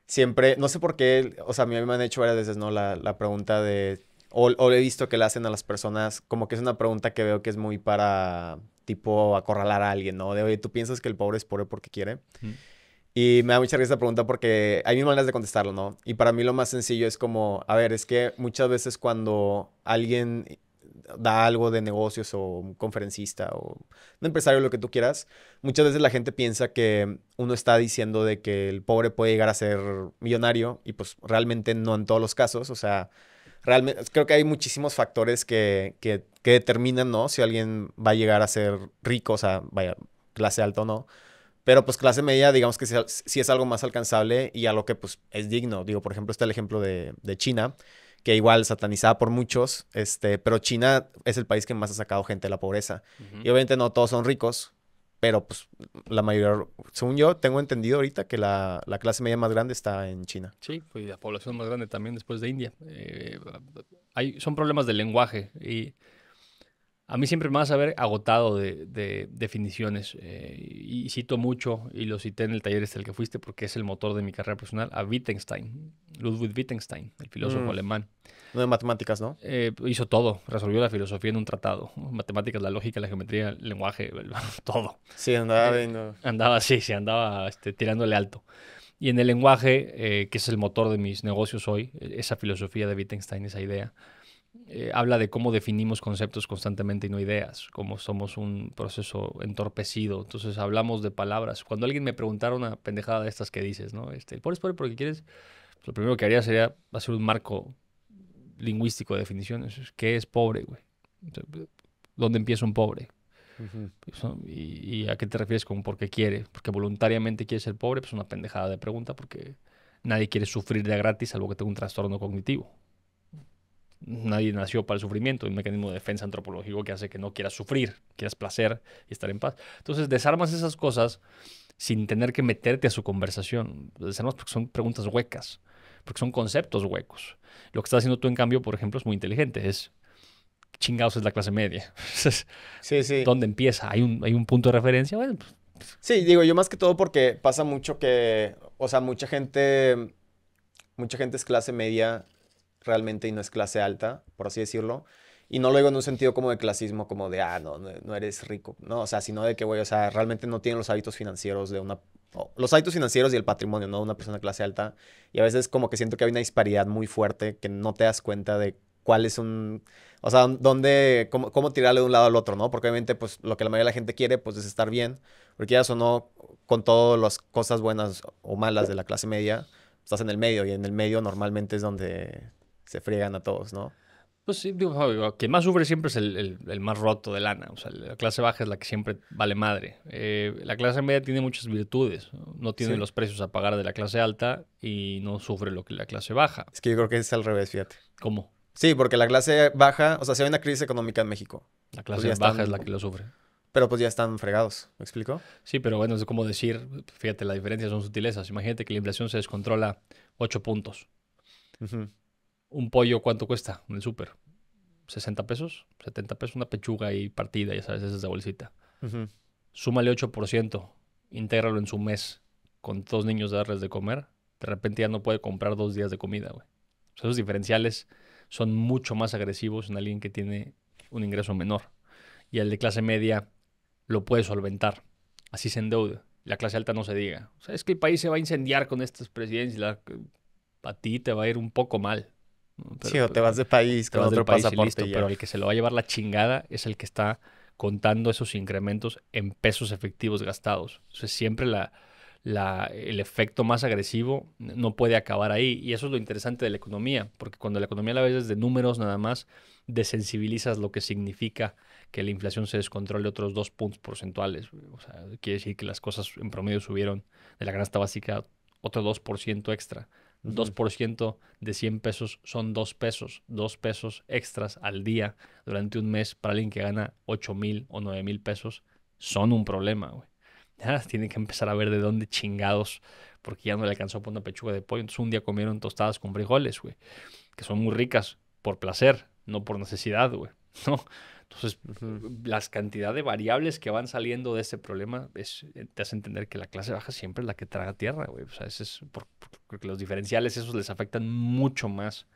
siempre, no sé por qué, o sea, a mí me han hecho varias veces, ¿no? La, la pregunta de, o, he visto que la hacen a las personas, como que es una pregunta que veo que es muy para, tipo, acorralar a alguien, ¿no? De, oye, ¿tú piensas que el pobre es pobre porque quiere? Y me da mucha risa esta pregunta porque hay mil maneras de contestarlo, ¿no? Y para mí lo más sencillo es como, a ver, es que muchas veces cuando alguien da algo de negocios o un conferencista o un empresario, lo que tú quieras, muchas veces la gente piensa que uno está diciendo de que el pobre puede llegar a ser millonario y pues realmente no en todos los casos, o sea, realmente creo que hay muchísimos factores que, determinan, ¿no? Si alguien va a llegar a ser rico, o sea, vaya, clase alta o no. Pero pues clase media, digamos que sí, es algo más alcanzable y algo que pues es digno. Digo, por ejemplo, está el ejemplo de, de China que igual satanizada por muchos, este, pero China es el país que más ha sacado gente de la pobreza. Y obviamente no todos son ricos, pero pues la mayoría, según yo, tengo entendido ahorita que la, clase media más grande está en China. Sí, y la población más grande también después de India. Eh, hay, son problemas de lenguaje y a mí siempre me vas a ver agotado de, definiciones eh, y cito mucho, y lo cité en el taller este al que fuiste porque es el motor de mi carrera personal, a Wittgenstein, Ludwig Wittgenstein, el filósofo mm. alemán. No de matemáticas, ¿no? Eh, hizo todo, resolvió la filosofía en un tratado, matemáticas, la lógica, la geometría, el lenguaje, todo. Sí, andaba eh, viendo. Andaba, sí, sí, andaba este, tirándole alto. Y en el lenguaje, que es el motor de mis negocios hoy, esa filosofía de Wittgenstein, esa idea, eh, habla de cómo definimos conceptos constantemente y no ideas, cómo somos un proceso entorpecido. Entonces hablamos de palabras. Cuando alguien me preguntara una pendejada de estas que dices, ¿no? Este, por pobre porque quieres, lo primero que haría sería hacer un marco lingüístico de definiciones. ¿Qué es pobre, güey? ¿Dónde empieza un pobre? Pues, ¿Y, a qué te refieres con por qué quiere? Porque voluntariamente quieres ser pobre, pues una pendejada de pregunta, porque nadie quiere sufrir de gratis, algo que tenga un trastorno cognitivo. Nadie nació para el sufrimiento, un mecanismo de defensa antropológico que hace que no quieras sufrir, quieras placer y estar en paz. Entonces desarmas esas cosas sin tener que meterte a su conversación. Desarmas porque son preguntas huecas, porque son conceptos huecos. Lo que estás haciendo tú, en cambio, por ejemplo, es muy inteligente. Es chingados es la clase media. sí, sí. ¿Dónde empieza? ¿Hay un, hay un punto de referencia? Pues, sí, digo, yo más que todo porque pasa mucho que, o sea, mucha gente, mucha gente es clase media realmente y no es clase alta, por así decirlo. Y no lo digo en un sentido como de clasismo, como de, ah, no, no eres rico, no, o sea, sino de que, güey, o sea, realmente no tienen los hábitos financieros de una... los hábitos financieros y el patrimonio, ¿no? De una persona de clase alta. Y a veces como que siento que hay una disparidad muy fuerte que no te das cuenta de cuál es un... O sea, dónde, cómo, tirarle de un lado al otro, ¿no? Porque obviamente, pues, lo que la mayoría de la gente quiere, pues, es estar bien. Porque ya o no, con todas las cosas buenas o malas de la clase media, estás en el medio. Y en el medio normalmente es donde se friegan a todos, ¿no? Pues sí, digo, obvio, quien más sufre siempre es el, más roto de lana. O sea, la clase baja es la que siempre vale madre. Eh, la clase media tiene muchas virtudes. No tiene los precios a pagar de la clase alta y no sufre lo que la clase baja. Es que yo creo que es al revés, fíjate. ¿Cómo? Sí, porque la clase baja, o sea, si hay una crisis económica en México. La pues clase baja es la que lo sufre. Pero pues ya están fregados, ¿me explico? Sí, pero bueno, es como decir, fíjate, las diferencias son sutilezas. Imagínate que la inflación se descontrola 8 puntos un pollo, ¿cuánto cuesta en el súper? ¿60 pesos? ¿70 pesos? Una pechuga y partida, ya sabes, esa bolsita. Súmale 8%, intégralo en su mes con dos niños de darles de comer. De repente ya no puede comprar dos días de comida, güey. esos diferenciales son mucho más agresivos en alguien que tiene un ingreso menor. Y el de clase media lo puede solventar. Así se endeuda. La clase alta no se diga. O sea, es que el país se va a incendiar con estas presidencias. La... A ti te va a ir un poco mal sí, o te vas de país con otro pasaporte. Pero el que se lo va a llevar la chingada es el que está contando esos incrementos en pesos efectivos gastados. O sea, siempre el efecto más agresivo no puede acabar ahí. Y eso es lo interesante de la economía, porque cuando la economía la ves de números nada más, desensibilizas lo que significa que la inflación se descontrole otros dos puntos porcentuales. O sea, quiere decir que las cosas en promedio subieron de la canasta básica otro 2% extra. 2% de 100 pesos son 2 pesos, 2 pesos extras al día durante un mes para alguien que gana 8 mil o 9 mil pesos son un problema, güey. tienen que empezar a ver de dónde chingados, porque ya no le alcanzó por una pechuga de pollo. Entonces un día comieron tostadas con frijoles, güey, que son muy ricas por placer, no por necesidad, güey, ¿no? Entonces, la las cantidad de variables que van saliendo de ese problema es, eh, te hace entender que la clase baja siempre es la que traga tierra, güey. O sea, ese es por, los diferenciales esos les afectan mucho más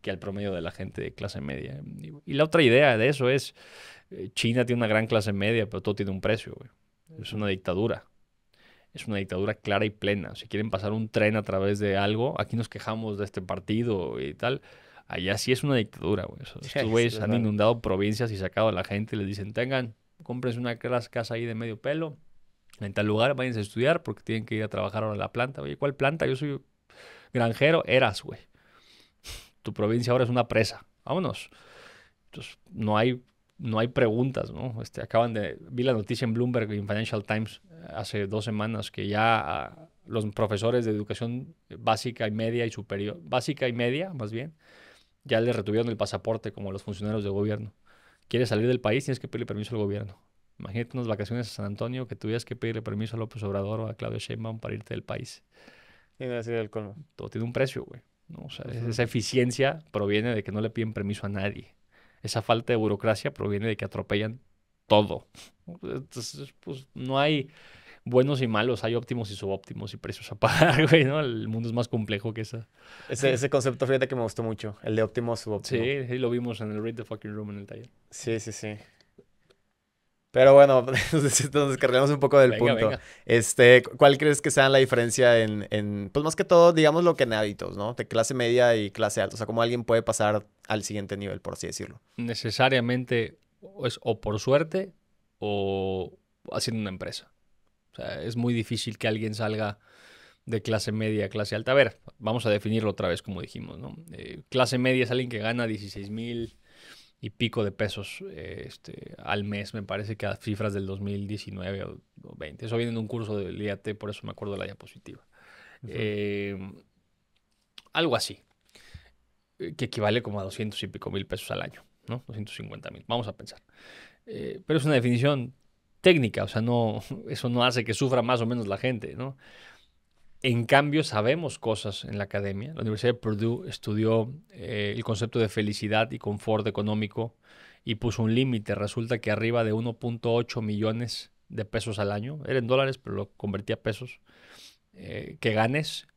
que al promedio de la gente de clase media. Y, la otra idea de eso es, eh, China tiene una gran clase media, pero todo tiene un precio, güey. Es una dictadura. Es una dictadura clara y plena. Si quieren pasar un tren a través de algo, aquí nos quejamos de este partido y tal Allá sí es una dictadura, güey. Estos güeyes han inundado provincias y sacado a la gente y les dicen, tengan, cómprense una casa ahí de medio pelo, en tal lugar, váyanse a estudiar porque tienen que ir a trabajar ahora en la planta. Oye, ¿cuál planta? Yo soy granjero, eras, güey. Tu provincia ahora es una presa. Vámonos. Entonces, no hay, no hay preguntas, ¿no? Este, acaban de... Vi la noticia en Bloomberg y en Financial Times eh, hace dos semanas que ya ah, los profesores de educación básica y media y superior, básica y media, más bien, ya le retuvieron el pasaporte como los funcionarios del gobierno. Quieres salir del país, tienes que pedirle permiso al gobierno. Imagínate unas vacaciones a San Antonio que tuvieras que pedirle permiso a López Obrador o a Claudio Sheinbaum para irte del país. Y decir colmo. Todo tiene un precio, güey. Esa eficiencia proviene de que no le piden permiso a nadie. Esa falta de burocracia proviene de que atropellan todo. Entonces, pues no hay buenos y malos, hay óptimos y subóptimos y precios a pagar, güey, ¿no? El mundo es más complejo que eso. Ese, ese concepto, fíjate que me gustó mucho, el de óptimo subóptimo. Sí, sí, lo vimos en el Read the Fucking Room en el taller. Sí, sí, sí. Pero bueno, nos descargamos un poco del punto. Este, ¿cuál crees que sea la diferencia en, en, pues más que todo, digamos lo que en hábitos, ¿no? De clase media y clase alta. O sea, cómo alguien puede pasar al siguiente nivel, por así decirlo. Necesariamente o por suerte o haciendo una empresa es muy difícil que alguien salga de clase media a clase alta. A ver, vamos a definirlo otra vez como dijimos, ¿no? Eh, clase media es alguien que gana 16 mil y pico de pesos eh, este, al mes, me parece que a cifras del 2019 o 2020. Eso viene de un curso del IAT, por eso me acuerdo de la diapositiva. Eh, algo así, que equivale como a 200 y pico mil pesos al año, ¿no? 250 mil, vamos a pensar. pero es una definición técnica, o sea, no, eso no hace que sufra más o menos la gente, ¿no? En cambio, sabemos cosas en la academia. La Universidad de Purdue estudió eh, el concepto de felicidad y confort económico y puso un límite. Resulta que arriba de 1.8 millones de pesos al año, era en dólares, pero lo convertía a pesos, eh, que ganes,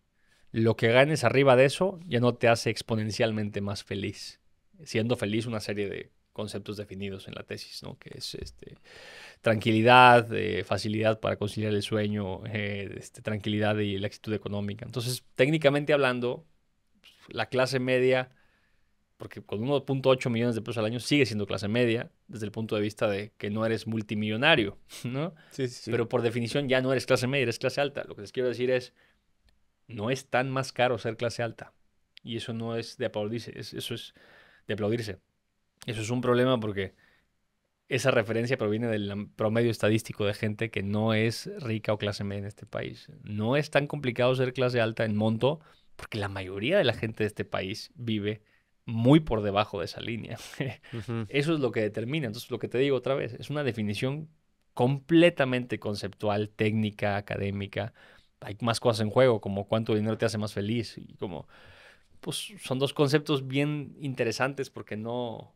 lo que ganes arriba de eso ya no te hace exponencialmente más feliz, siendo feliz una serie de conceptos definidos en la tesis, ¿no? Que es este, tranquilidad, eh, facilidad para conciliar el sueño, eh, este, tranquilidad y la actitud económica. Entonces, técnicamente hablando, la clase media, porque con 1.8 millones de pesos al año sigue siendo clase media, desde el punto de vista de que no eres multimillonario, ¿no? Sí, sí, Pero por definición ya no eres clase media, eres clase alta. Lo que les quiero decir es, no es tan más caro ser clase alta. Y eso no es de aplaudirse, eso es de aplaudirse. Eso es un problema porque esa referencia proviene del promedio estadístico de gente que no es rica o clase media en este país. No es tan complicado ser clase alta en monto porque la mayoría de la gente de este país vive muy por debajo de esa línea. Eso es lo que determina. Entonces, lo que te digo otra vez, es una definición completamente conceptual, técnica, académica. Hay más cosas en juego, como cuánto dinero te hace más feliz y como... Pues son dos conceptos bien interesantes porque no,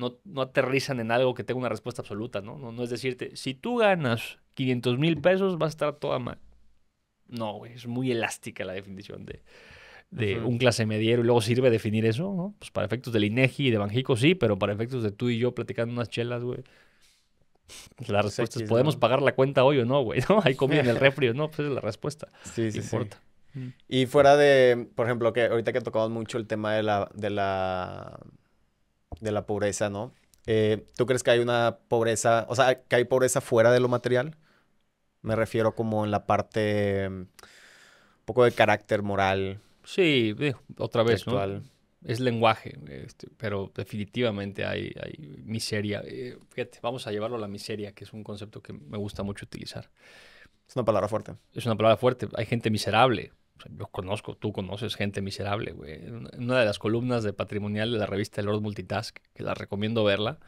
no, no aterrizan en algo que tenga una respuesta absoluta, ¿no? No, no es decirte, si tú ganas 500 mil pesos, va a estar toda mal. No, güey, es muy elástica la definición de, de un clase mediero y luego sirve definir eso, ¿no? Pues para efectos del INEGI y de Banjico sí, pero para efectos de tú y yo platicando unas chelas, güey. La pues respuesta es, ¿podemos pagar la cuenta hoy o no, güey? ¿No? Hay comida en el refri no, pues es la respuesta. Sí, sí, importa. Sí. Y fuera de, por ejemplo, que ahorita que tocamos mucho el tema de la, de la de la pobreza, ¿no? Eh, ¿Tú crees que hay una pobreza, o sea, que hay pobreza fuera de lo material? Me refiero como en la parte, mm, un poco de carácter moral. Sí, otra vez, ¿no? Es lenguaje, este, pero definitivamente hay, hay miseria. Eh, fíjate, vamos a llevarlo a la miseria, que es un concepto que me gusta mucho utilizar. Es una palabra fuerte. Es una palabra fuerte. Hay gente miserable, yo conozco, tú conoces gente miserable, güey. En una de las columnas de patrimonial de la revista Lord Multitask, que la recomiendo verla,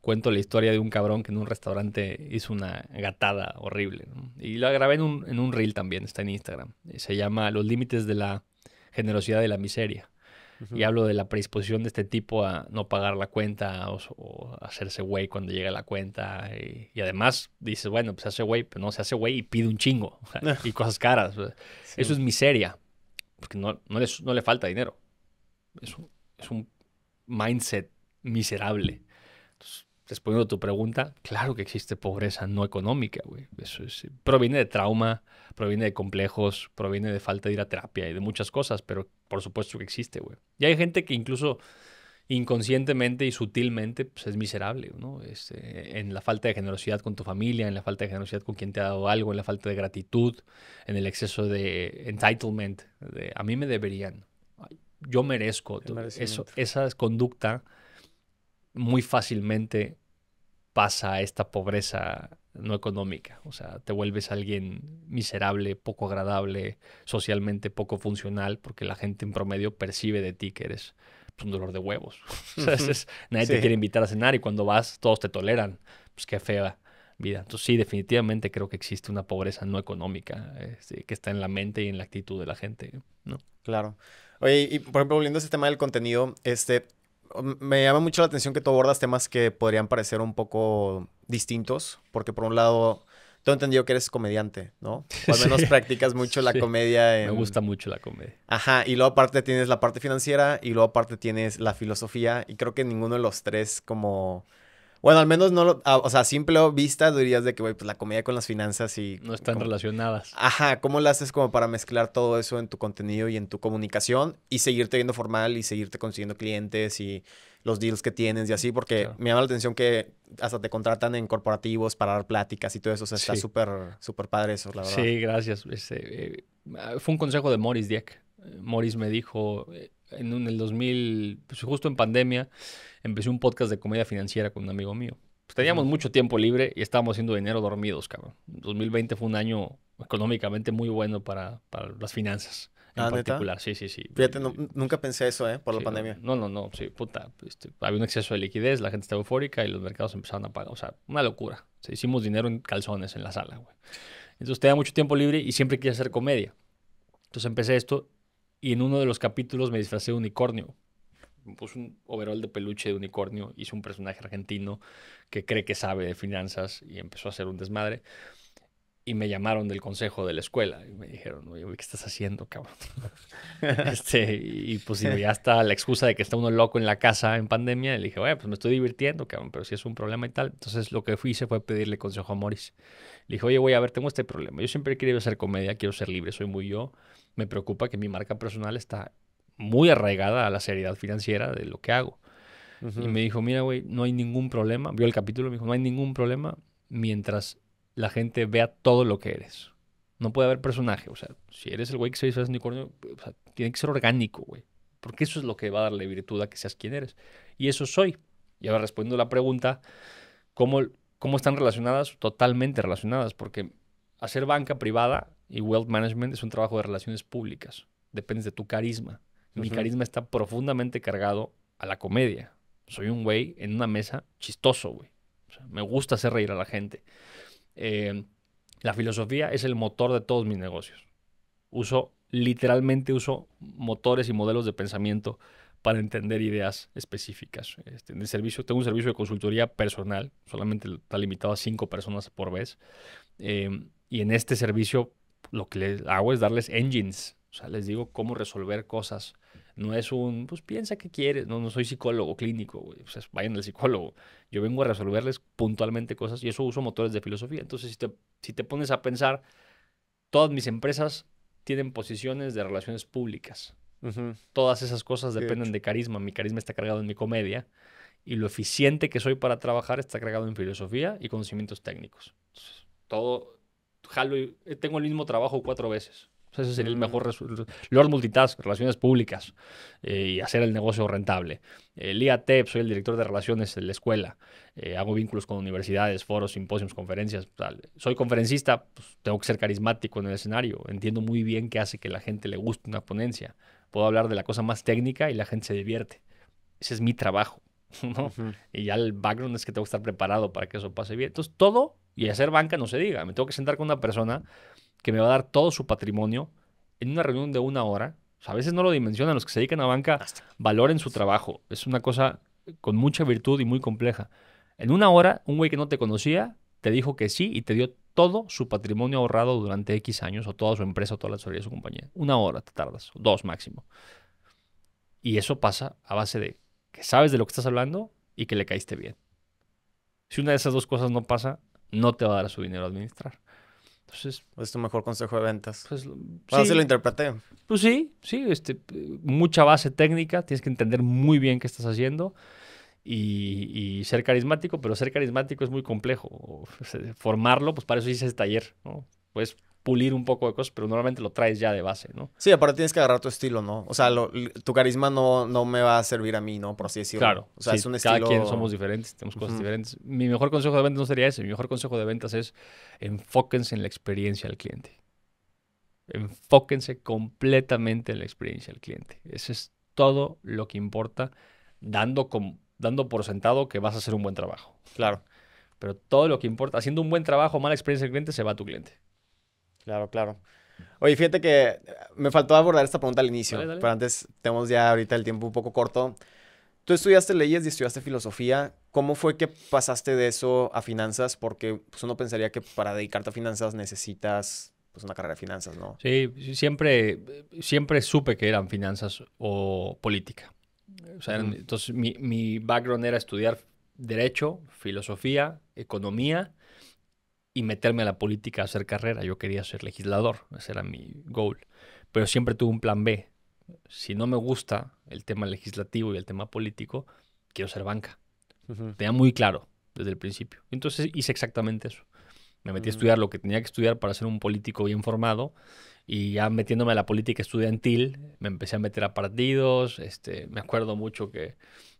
cuento la historia de un cabrón que en un restaurante hizo una gatada horrible. Y la grabé en un, en un reel también, está en Instagram. Se llama Los límites de la generosidad de la miseria. Y hablo de la predisposición de este tipo a no pagar la cuenta o, hacerse güey cuando llega la cuenta. Y, además dices, bueno, pues se hace güey, pero no se hace güey y pide un chingo y cosas caras. Eso es miseria, porque no, le falta dinero. Es un, mindset miserable. respondiendo a tu pregunta, claro que existe pobreza no económica, güey. Eso proviene de trauma, proviene de complejos, proviene de falta de ir a terapia y de muchas cosas, pero por supuesto que existe, güey. Y hay gente que incluso inconscientemente y sutilmente pues, es miserable, ¿no? Este, en la falta de generosidad con tu familia, en la falta de generosidad con quien te ha dado algo, en la falta de gratitud, en el exceso de entitlement, a mí me deberían, yo merezco. Eso, esa conducta muy fácilmente pasa a esta pobreza no económica. O sea, te vuelves alguien miserable, poco agradable, socialmente poco funcional, porque la gente en promedio percibe de ti que eres pues, un dolor de huevos. nadie te quiere invitar a cenar y cuando vas todos te toleran. Pues qué fea vida. Entonces sí, definitivamente creo que existe una pobreza no económica este, que está en la mente y en la actitud de la gente, ¿no? Claro. Oye, y por ejemplo, volviendo a ese tema del contenido, este, me llama mucho la atención que tú abordas temas que podrían parecer un poco distintos, porque por un lado, tengo entendido que eres comediante, ¿no? al menos practicas mucho la comedia. Me gusta mucho la comedia. Ajá, y luego aparte tienes la parte financiera y luego aparte tienes la filosofía, y creo que ninguno de los tres como bueno, al menos no lo. Ah, o sea, a simple vista dirías de que, pues, la comedia con las finanzas y. No están relacionadas. Ajá, ¿cómo lo haces como para mezclar todo eso en tu contenido y en tu comunicación y seguirte viendo formal y seguirte consiguiendo clientes y los deals que tienes y así? Porque me llama la atención que hasta te contratan en corporativos para dar pláticas y todo eso. O sea, está súper, súper padre eso, la verdad. Sí, gracias. Este, eh, fue un consejo de Morris Dieck. Eh, Morris me dijo eh, en, el 2000, pues, justo en pandemia empecé un podcast de comedia financiera con un amigo mío. Pues teníamos mucho tiempo libre y estábamos haciendo dinero dormidos, cabrón. 2020 fue un año económicamente muy bueno para, para las finanzas. En ah, particular, sí, sí, sí. Fíjate, eh, nunca pensé eso, ¿eh? Por la pandemia. No, no, no, sí, puta. Este, había un exceso de liquidez, la gente estaba eufórica y los mercados empezaron a pagar. O sea, una locura. hicimos dinero en calzones en la sala, güey. Entonces tenía mucho tiempo libre y siempre quise hacer comedia. Entonces empecé esto y en uno de los capítulos me disfracé de unicornio me puso un overall de peluche de unicornio, hice un personaje argentino que cree que sabe de finanzas y empezó a hacer un desmadre. Y me llamaron del consejo de la escuela y me dijeron, oye, ¿qué estás haciendo, cabrón? Este, y pues ya está la excusa de que está uno loco en la casa en pandemia. Y le dije, oye, pues me estoy divirtiendo, cabrón, pero si es un problema y tal. Entonces lo que hice fue pedirle consejo a Morris. Le dije, oye, voy a ver, tengo este problema. Yo siempre he querido hacer comedia, quiero ser libre, soy muy yo. Me preocupa que mi marca personal está muy arraigada a la seriedad financiera de lo que hago. Y me dijo, mira, güey, no hay ningún problema. Vio el capítulo, me dijo, no hay ningún problema mientras la gente vea todo lo que eres. No puede haber personaje. O sea, si eres el güey que se un unicornio, o sea, tiene que ser orgánico, güey. Porque eso es lo que va a darle virtud a que seas quien eres. Y eso soy. Y ahora respondiendo a la pregunta, ¿cómo, cómo están relacionadas? Totalmente relacionadas. Porque hacer banca privada y wealth management es un trabajo de relaciones públicas. Depende de tu carisma mi carisma está profundamente cargado a la comedia. Soy un güey en una mesa chistoso, güey. me gusta hacer reír a la gente. Eh, la filosofía es el motor de todos mis negocios. Uso, literalmente uso motores y modelos de pensamiento para entender ideas específicas. Este, servicio, tengo un servicio de consultoría personal, solamente está limitado a cinco personas por vez. Eh, y en este servicio lo que les hago es darles engines o sea, les digo cómo resolver cosas. No es un, pues piensa que quieres. No, no soy psicólogo clínico, vayan al psicólogo. Yo vengo a resolverles puntualmente cosas y eso uso motores de filosofía. Entonces, si te, pones a pensar, todas mis empresas tienen posiciones de relaciones públicas. Todas esas cosas dependen de carisma. Mi carisma está cargado en mi comedia y lo eficiente que soy para trabajar está cargado en filosofía y conocimientos técnicos. todo, jalo, eh, tengo el mismo trabajo cuatro veces. Ese sería el mejor Lord Multitask, relaciones públicas eh, y hacer el negocio rentable. El eh, IATEP, soy el director de relaciones de la escuela. Eh, hago vínculos con universidades, foros, simposios, conferencias. Soy conferencista, pues, tengo que ser carismático en el escenario. Entiendo muy bien qué hace que la gente le guste una ponencia. Puedo hablar de la cosa más técnica y la gente se divierte. Ese es mi trabajo. Y ya el background es que tengo que estar preparado para que eso pase bien. Entonces, todo y hacer banca no se diga. Me tengo que sentar con una persona que me va a dar todo su patrimonio en una reunión de una hora. a veces no lo dimensionan. Los que se dedican a banca ah, valoren su trabajo. Es una cosa con mucha virtud y muy compleja. En una hora, un güey que no te conocía te dijo que sí y te dio todo su patrimonio ahorrado durante X años o toda su empresa o toda la teoría de su compañía. Una hora te tardas, dos máximo. Y eso pasa a base de que sabes de lo que estás hablando y que le caíste bien. Si una de esas dos cosas no pasa, no te va a dar su dinero a administrar. Entonces. Es tu mejor consejo de ventas. Pues, bueno, sí. lo interpreté. Pues sí, sí, este, mucha base técnica, tienes que entender muy bien qué estás haciendo. Y, ser carismático, pero ser carismático es muy complejo. Formarlo, pues para eso hice ese taller, ¿no? puedes pulir un poco de cosas, pero normalmente lo traes ya de base, ¿no? Sí, aparte tienes que agarrar tu estilo, ¿no? O sea, tu carisma no, no me va a servir a mí, ¿no? Por así decirlo. Claro. O sea, es un estilo... Cada quien somos diferentes, tenemos cosas diferentes. Mi mejor consejo de ventas no sería ese. Mi mejor consejo de ventas es enfóquense en la experiencia del cliente. Enfóquense completamente en la experiencia del cliente. Eso es todo lo que importa, dando, dando por sentado que vas a hacer un buen trabajo. Claro. Pero todo lo que importa, haciendo un buen trabajo, mala experiencia del cliente, se va a tu cliente. Claro, claro. Oye, fíjate que eh, me faltó abordar esta pregunta al inicio, pero antes tenemos ya ahorita el tiempo un poco corto. Tú estudiaste leyes y estudiaste filosofía. ¿Cómo fue que pasaste de eso a finanzas? Porque pues, uno pensaría que para dedicarte a finanzas necesitas pues, una carrera de finanzas, ¿no? Sí, siempre, eh, siempre supe que eran finanzas o política. Entonces mi, mi background era estudiar derecho, filosofía, economía y meterme a la política a hacer carrera. Yo quería ser legislador, ese era mi goal. Pero siempre tuve un plan B. Si no me gusta el tema legislativo y el tema político, quiero ser banca. Tenía muy claro desde el principio. Entonces hice exactamente eso. Me metí a mm. estudiar lo que tenía que estudiar para ser un político bien formado y ya metiéndome a la política estudiantil, me empecé a meter a partidos. Este, me acuerdo mucho que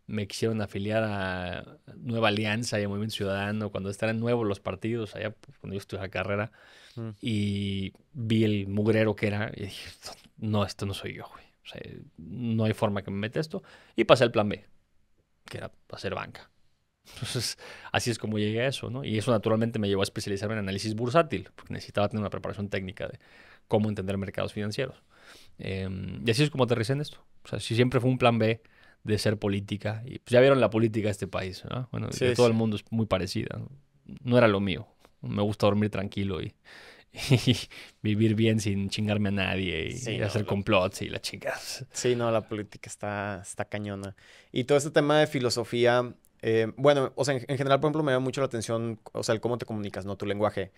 me quisieron afiliar a Nueva Alianza y a Movimiento Ciudadano, cuando estaban nuevos los partidos, allá pues, cuando yo estudié la carrera, mm. y vi el mugrero que era, y dije, no, esto no soy yo, güey. O sea, no hay forma que me mete esto. Y pasé al plan B, que era hacer banca. Entonces, así es como llegué a eso, ¿no? Y eso naturalmente me llevó a especializarme en análisis bursátil, porque necesitaba tener una preparación técnica de cómo entender mercados financieros. Em, y así es como aterricé en esto. O sea, si siempre fue un plan B, de ser política. Y pues, ya vieron la política de este país, ¿no? Bueno, de todo el mundo es muy parecida. No era lo mío. Me gusta dormir tranquilo y, vivir bien sin chingarme a nadie y, hacer complots y la chingada. Sí, no, la política está, está cañona. Y todo este tema de filosofía, eh, bueno, o sea, en, general, por ejemplo, me llama mucho la atención, o sea, el cómo te comunicas, ¿no? Tu lenguaje.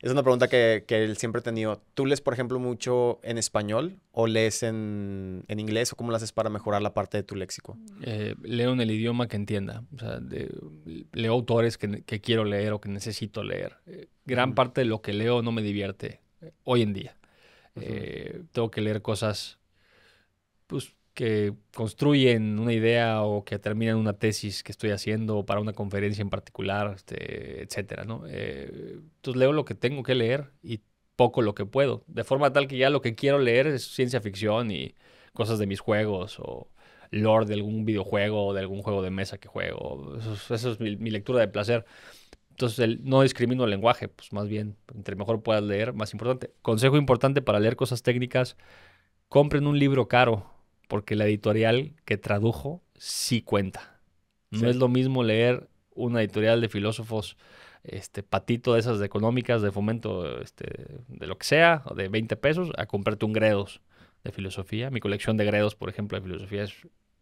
Es una pregunta que, él siempre ha tenido. ¿Tú lees, por ejemplo, mucho en español o lees en, inglés o cómo lo haces para mejorar la parte de tu léxico? Eh, leo en el idioma que entienda. O leo autores que, quiero leer o que necesito leer. Eh, gran parte de lo que leo no me divierte eh, hoy en día. tengo que leer cosas pues, que construyen una idea o que terminan una tesis que estoy haciendo para una conferencia en particular, este, etcétera, ¿no? entonces eh, pues, leo lo que tengo que leer y poco lo que puedo, de forma tal que ya lo que quiero leer es ciencia ficción y cosas de mis juegos o lore de algún videojuego o de algún juego de mesa que juego. Eso es, mi, lectura de placer. Entonces no discrimino el lenguaje, pues más bien, entre mejor puedas leer, más importante. Consejo importante para leer cosas técnicas, compren un libro caro porque la editorial que tradujo sí cuenta. No es lo mismo leer una editorial de filósofos, este, patito de esas de económicas, de fomento, este, de lo que sea, de 20 pesos, a comprarte un Gredos de filosofía. Mi colección de Gredos, por ejemplo, de filosofía es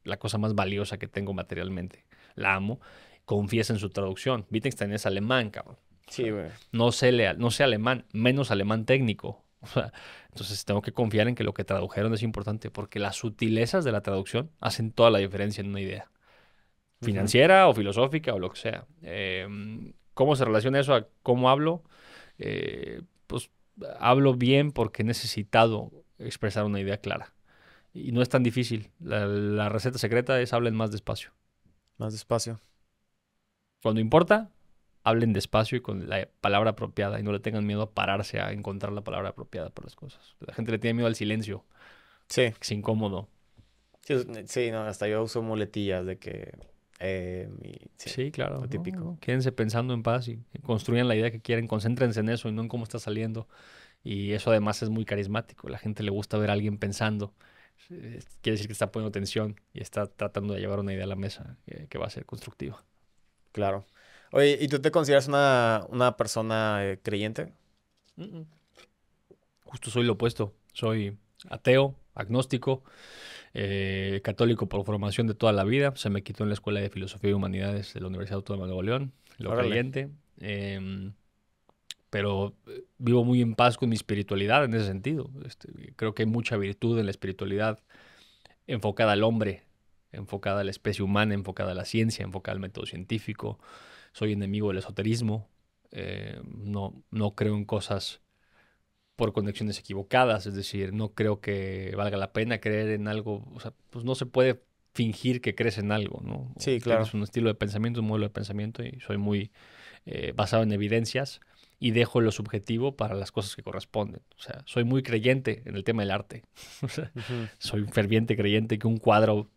la cosa más valiosa que tengo materialmente. La amo. Confiesa en su traducción. Wittgenstein es alemán, cabrón. Sí, No sé, no sé alemán, menos alemán técnico. entonces tengo que confiar en que lo que tradujeron es importante, porque las sutilezas de la traducción hacen toda la diferencia en una idea. Financiera o filosófica o lo que sea. Em, ¿Cómo se relaciona eso a cómo hablo? Eh, pues hablo bien porque he necesitado expresar una idea clara. Y no es tan difícil. La, la receta secreta es hablen más despacio. Más despacio. Cuando importa, hablen despacio y con la palabra apropiada y no le tengan miedo a pararse a encontrar la palabra apropiada para las cosas. La gente le tiene miedo al silencio. Sí. Es incómodo. Sí, no, hasta yo uso muletillas de que... Eh, sí, claro. típico. quédense pensando en paz y construyan la idea que quieren, concéntrense en eso y no en cómo está saliendo. Y eso además es muy carismático. La gente le gusta ver a alguien pensando. Quiere decir que está poniendo tensión y está tratando de llevar una idea a la mesa eh, que va a ser constructiva. Claro. Oye, ¿y tú te consideras una, persona eh, creyente? Justo soy lo opuesto. Soy ateo, agnóstico, eh, católico por formación de toda la vida. Se me quitó en la Escuela de Filosofía y Humanidades de la Universidad Autónoma de Nuevo León, lo creyente. Em, pero eh, vivo muy en paz con mi espiritualidad en ese sentido. Este, creo que hay mucha virtud en la espiritualidad enfocada al hombre, enfocada a la especie humana, enfocada a la ciencia, enfocada al método científico soy enemigo del esoterismo, eh, no, no creo en cosas por conexiones equivocadas, es decir, no creo que valga la pena creer en algo, o sea, pues no se puede fingir que crees en algo, ¿no? Sí, claro. Es un estilo de pensamiento, un modelo de pensamiento y soy muy eh, basado en evidencias y dejo lo subjetivo para las cosas que corresponden. O sea, soy muy creyente en el tema del arte. Soy un ferviente creyente que un cuadro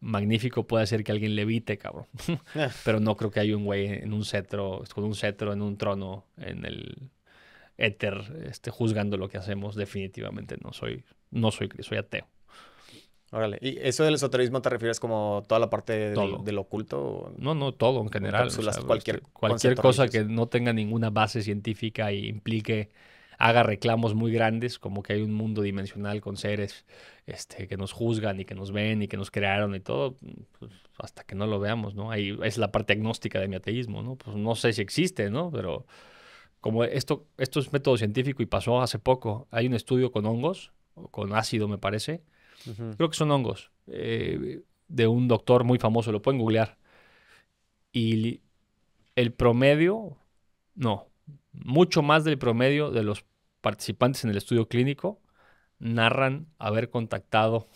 magnífico puede ser que alguien levite, cabrón. Ah. Pero no creo que haya un güey en un cetro, con un cetro en un trono, en el éter, este, juzgando lo que hacemos. Definitivamente no soy, no soy soy ateo. Órale, ¿y eso del esoterismo te refieres como toda la parte del, oculto? No, no, todo en general. cualquier este, cosa que no tenga ninguna base científica y implique haga reclamos muy grandes, como que hay un mundo dimensional con seres este, que nos juzgan y que nos ven y que nos crearon y todo, pues, hasta que no lo veamos, ¿no? Ahí es la parte agnóstica de mi ateísmo, ¿no? Pues no sé si existe, ¿no? Pero como esto, esto es método científico y pasó hace poco, hay un estudio con hongos, con ácido me parece, creo que son hongos, eh, de un doctor muy famoso, lo pueden googlear. Y el promedio, no, mucho más del promedio de los participantes en el estudio clínico narran haber contactado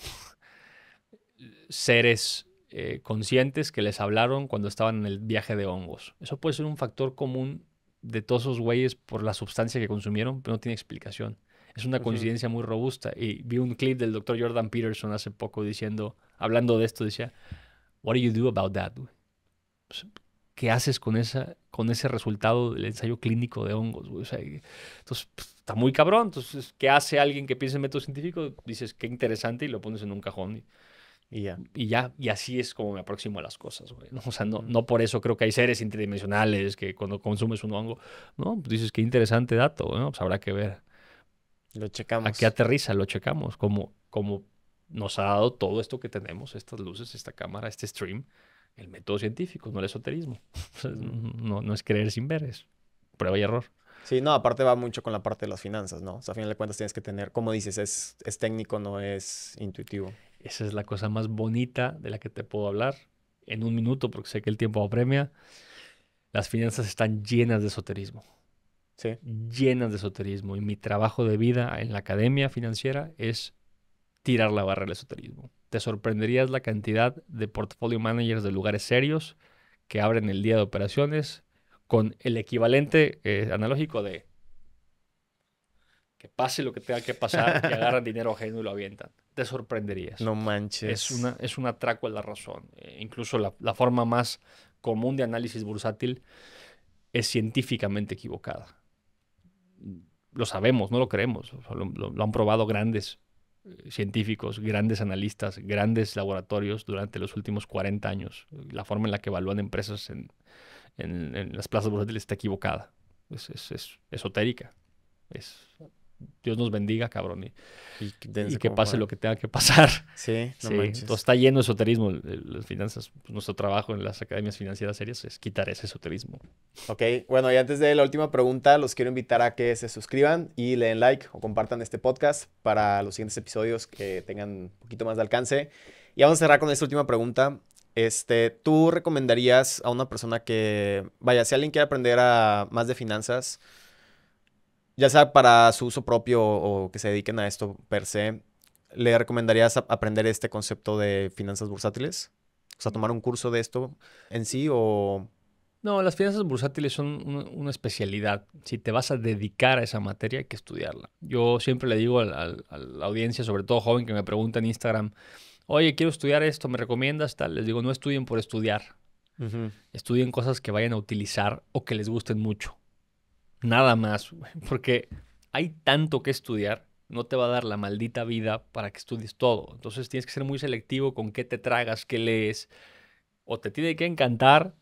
seres eh, conscientes que les hablaron cuando estaban en el viaje de hongos. Eso puede ser un factor común de todos esos güeyes por la sustancia que consumieron, pero no tiene explicación. Es una coincidencia muy robusta. Y vi un clip del doctor Jordan Peterson hace poco diciendo, hablando de esto, decía, What do you do about that? ¿qué haces con, esa, con ese resultado del ensayo clínico de hongos? O sea, entonces, pues, está muy cabrón. Entonces, ¿qué hace alguien que piensa en método científico? Dices, qué interesante, y lo pones en un cajón. Y, ya. Y ya, y así es como me aproximo a las cosas, güey. ¿no? O sea, no, no por eso creo que hay seres interdimensionales que cuando consumes un hongo, no, dices qué interesante dato, ¿no? Pues, habrá que ver. Lo checamos. ¿A qué aterriza? Lo checamos. Como, como nos ha dado todo esto que tenemos, estas luces, esta cámara, este stream el método científico, no el esoterismo. no, no es creer sin ver, es prueba y error. Sí, no, aparte va mucho con la parte de las finanzas, ¿no? O sea, a final de cuentas tienes que tener, como dices, es, es técnico, no es intuitivo. Esa es la cosa más bonita de la que te puedo hablar en un minuto, porque sé que el tiempo apremia. Las finanzas están llenas de esoterismo. Sí. Llenas de esoterismo. Y mi trabajo de vida en la academia financiera es tirar la barra del esoterismo te sorprenderías la cantidad de portfolio managers de lugares serios que abren el día de operaciones con el equivalente eh, analógico de que pase lo que tenga que pasar, que agarran dinero ajeno y lo avientan. Te sorprenderías. No manches. Es, una, es un atraco a la razón. Eh, incluso la, forma más común de análisis bursátil es científicamente equivocada. Lo sabemos, no lo creemos. lo han probado grandes científicos, grandes analistas, grandes laboratorios durante los últimos 40 años. La forma en la que evalúan empresas en, las plazas bursátiles está equivocada. Es, es, es esotérica. Es Dios nos bendiga, cabrón. Y, y, que pase lo que tenga que pasar. Sí, no está lleno de esoterismo. Las finanzas, pues, nuestro trabajo en las academias financieras serias es quitar ese esoterismo. Ok, bueno, y antes de la última pregunta, los quiero invitar a que se suscriban y le den like o compartan este podcast para los siguientes episodios que tengan un poquito más de alcance. Y vamos a cerrar con esta última pregunta. Este, ¿Tú recomendarías a una persona que, vaya, si alguien quiere aprender a más de finanzas, ya sea para su uso propio o que se dediquen a esto per se, ¿le recomendarías aprender este concepto de finanzas bursátiles? O sea, tomar un curso de esto en sí o... No, las finanzas bursátiles son una, especialidad. Si te vas a dedicar a esa materia, hay que estudiarla. Yo siempre le digo a, la audiencia, sobre todo joven, que me pregunta en Instagram, oye, quiero estudiar esto, ¿me recomiendas tal? Les digo, no estudien por estudiar. Estudien cosas que vayan a utilizar o que les gusten mucho. Nada más, porque hay tanto que estudiar, no te va a dar la maldita vida para que estudies todo. Entonces tienes que ser muy selectivo con qué te tragas, qué lees. O te tiene que encantar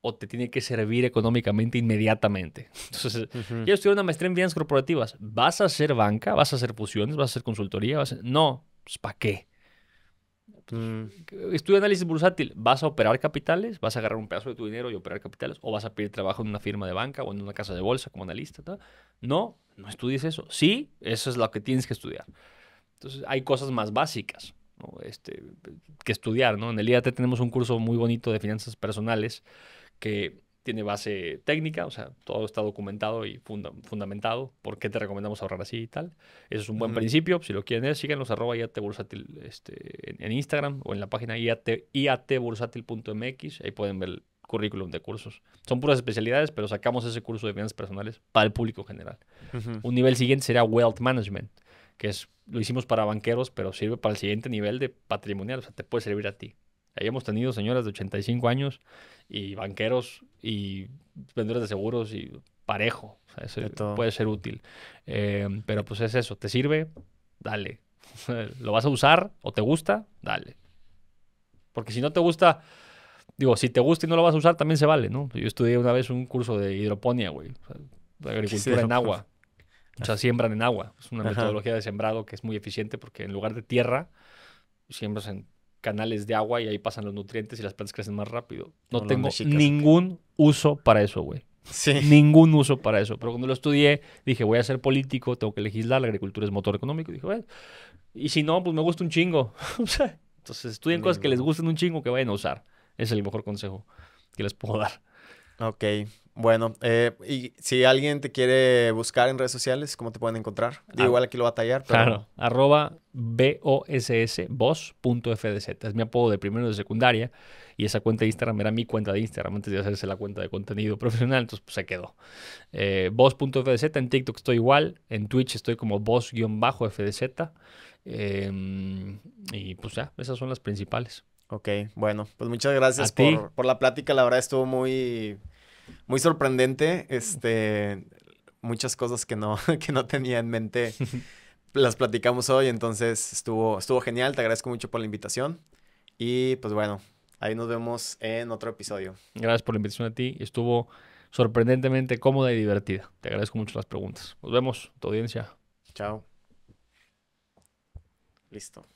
o te tiene que servir económicamente inmediatamente. Entonces, yo estudié una maestría en finanzas corporativas. ¿Vas a ser banca? ¿Vas a hacer fusiones? ¿Vas a hacer consultoría? No, pues, ¿para qué? Pues, mm. análisis bursátil. ¿Vas a operar capitales? ¿Vas a agarrar un pedazo de tu dinero y operar capitales? ¿O vas a pedir trabajo en una firma de banca o en una casa de bolsa como analista? No, no estudies eso. Sí, eso es lo que tienes que estudiar. Entonces, hay cosas más básicas este, que estudiar. ¿no? En el IAT tenemos un curso muy bonito de finanzas personales que tiene base técnica, o sea, todo está documentado y fundamentado, por qué te recomendamos ahorrar así y tal. Eso es un buen principio, si lo quieren síganos arroba IAT este, en, Instagram o en la página IAT, ahí pueden ver el currículum de cursos. Son puras especialidades, pero sacamos ese curso de bienes personales para el público general. Un nivel siguiente sería Wealth Management, que es, lo hicimos para banqueros, pero sirve para el siguiente nivel de patrimonial, o sea, te puede servir a ti hemos tenido señoras de 85 años y banqueros y vendedores de seguros y parejo. eso puede ser útil. Em, pero pues es eso, ¿te sirve? Dale. ¿Lo vas a usar o te gusta? Dale. Porque si no te gusta, digo, si te gusta y no lo vas a usar, también se vale, ¿no? Yo estudié una vez un curso de hidroponía, güey. de agricultura en agua. O sea, siembran en agua. Es una metodología de sembrado que es muy eficiente porque en lugar de tierra, siembras en canales de agua y ahí pasan los nutrientes y las plantas crecen más rápido. No, tengo ningún uso para eso, güey. Sí. Ningún uso para eso. Pero cuando lo estudié, dije, voy a ser político, tengo que legislar, la agricultura es motor económico. Dije, y si no, pues me gusta un chingo. Entonces estudien cosas que les gusten un chingo que vayan a usar. es el mejor consejo que les puedo dar. Ok, bueno, eh, y si alguien te quiere buscar en redes sociales, ¿cómo te pueden encontrar? Ah, igual aquí lo va a tallar. Pero... Claro, arroba boss.fdz. Es mi apodo de primero de secundaria y esa cuenta de Instagram era mi cuenta de Instagram antes de hacerse la cuenta de contenido profesional, entonces pues, se quedó. Eh, en TikTok estoy igual, en Twitch estoy como boss-fdz. Em, y pues ya, esas son las principales. Ok, bueno, pues muchas gracias por, por, la plática. La verdad estuvo muy muy sorprendente. Este, muchas cosas que no, tenía en mente las platicamos hoy, entonces estuvo, estuvo genial. Te agradezco mucho por la invitación. Y pues bueno, ahí nos vemos en otro episodio. Gracias por la invitación a ti. Estuvo sorprendentemente cómoda y divertida. Te agradezco mucho las preguntas. Nos vemos, tu audiencia. Chao. Listo.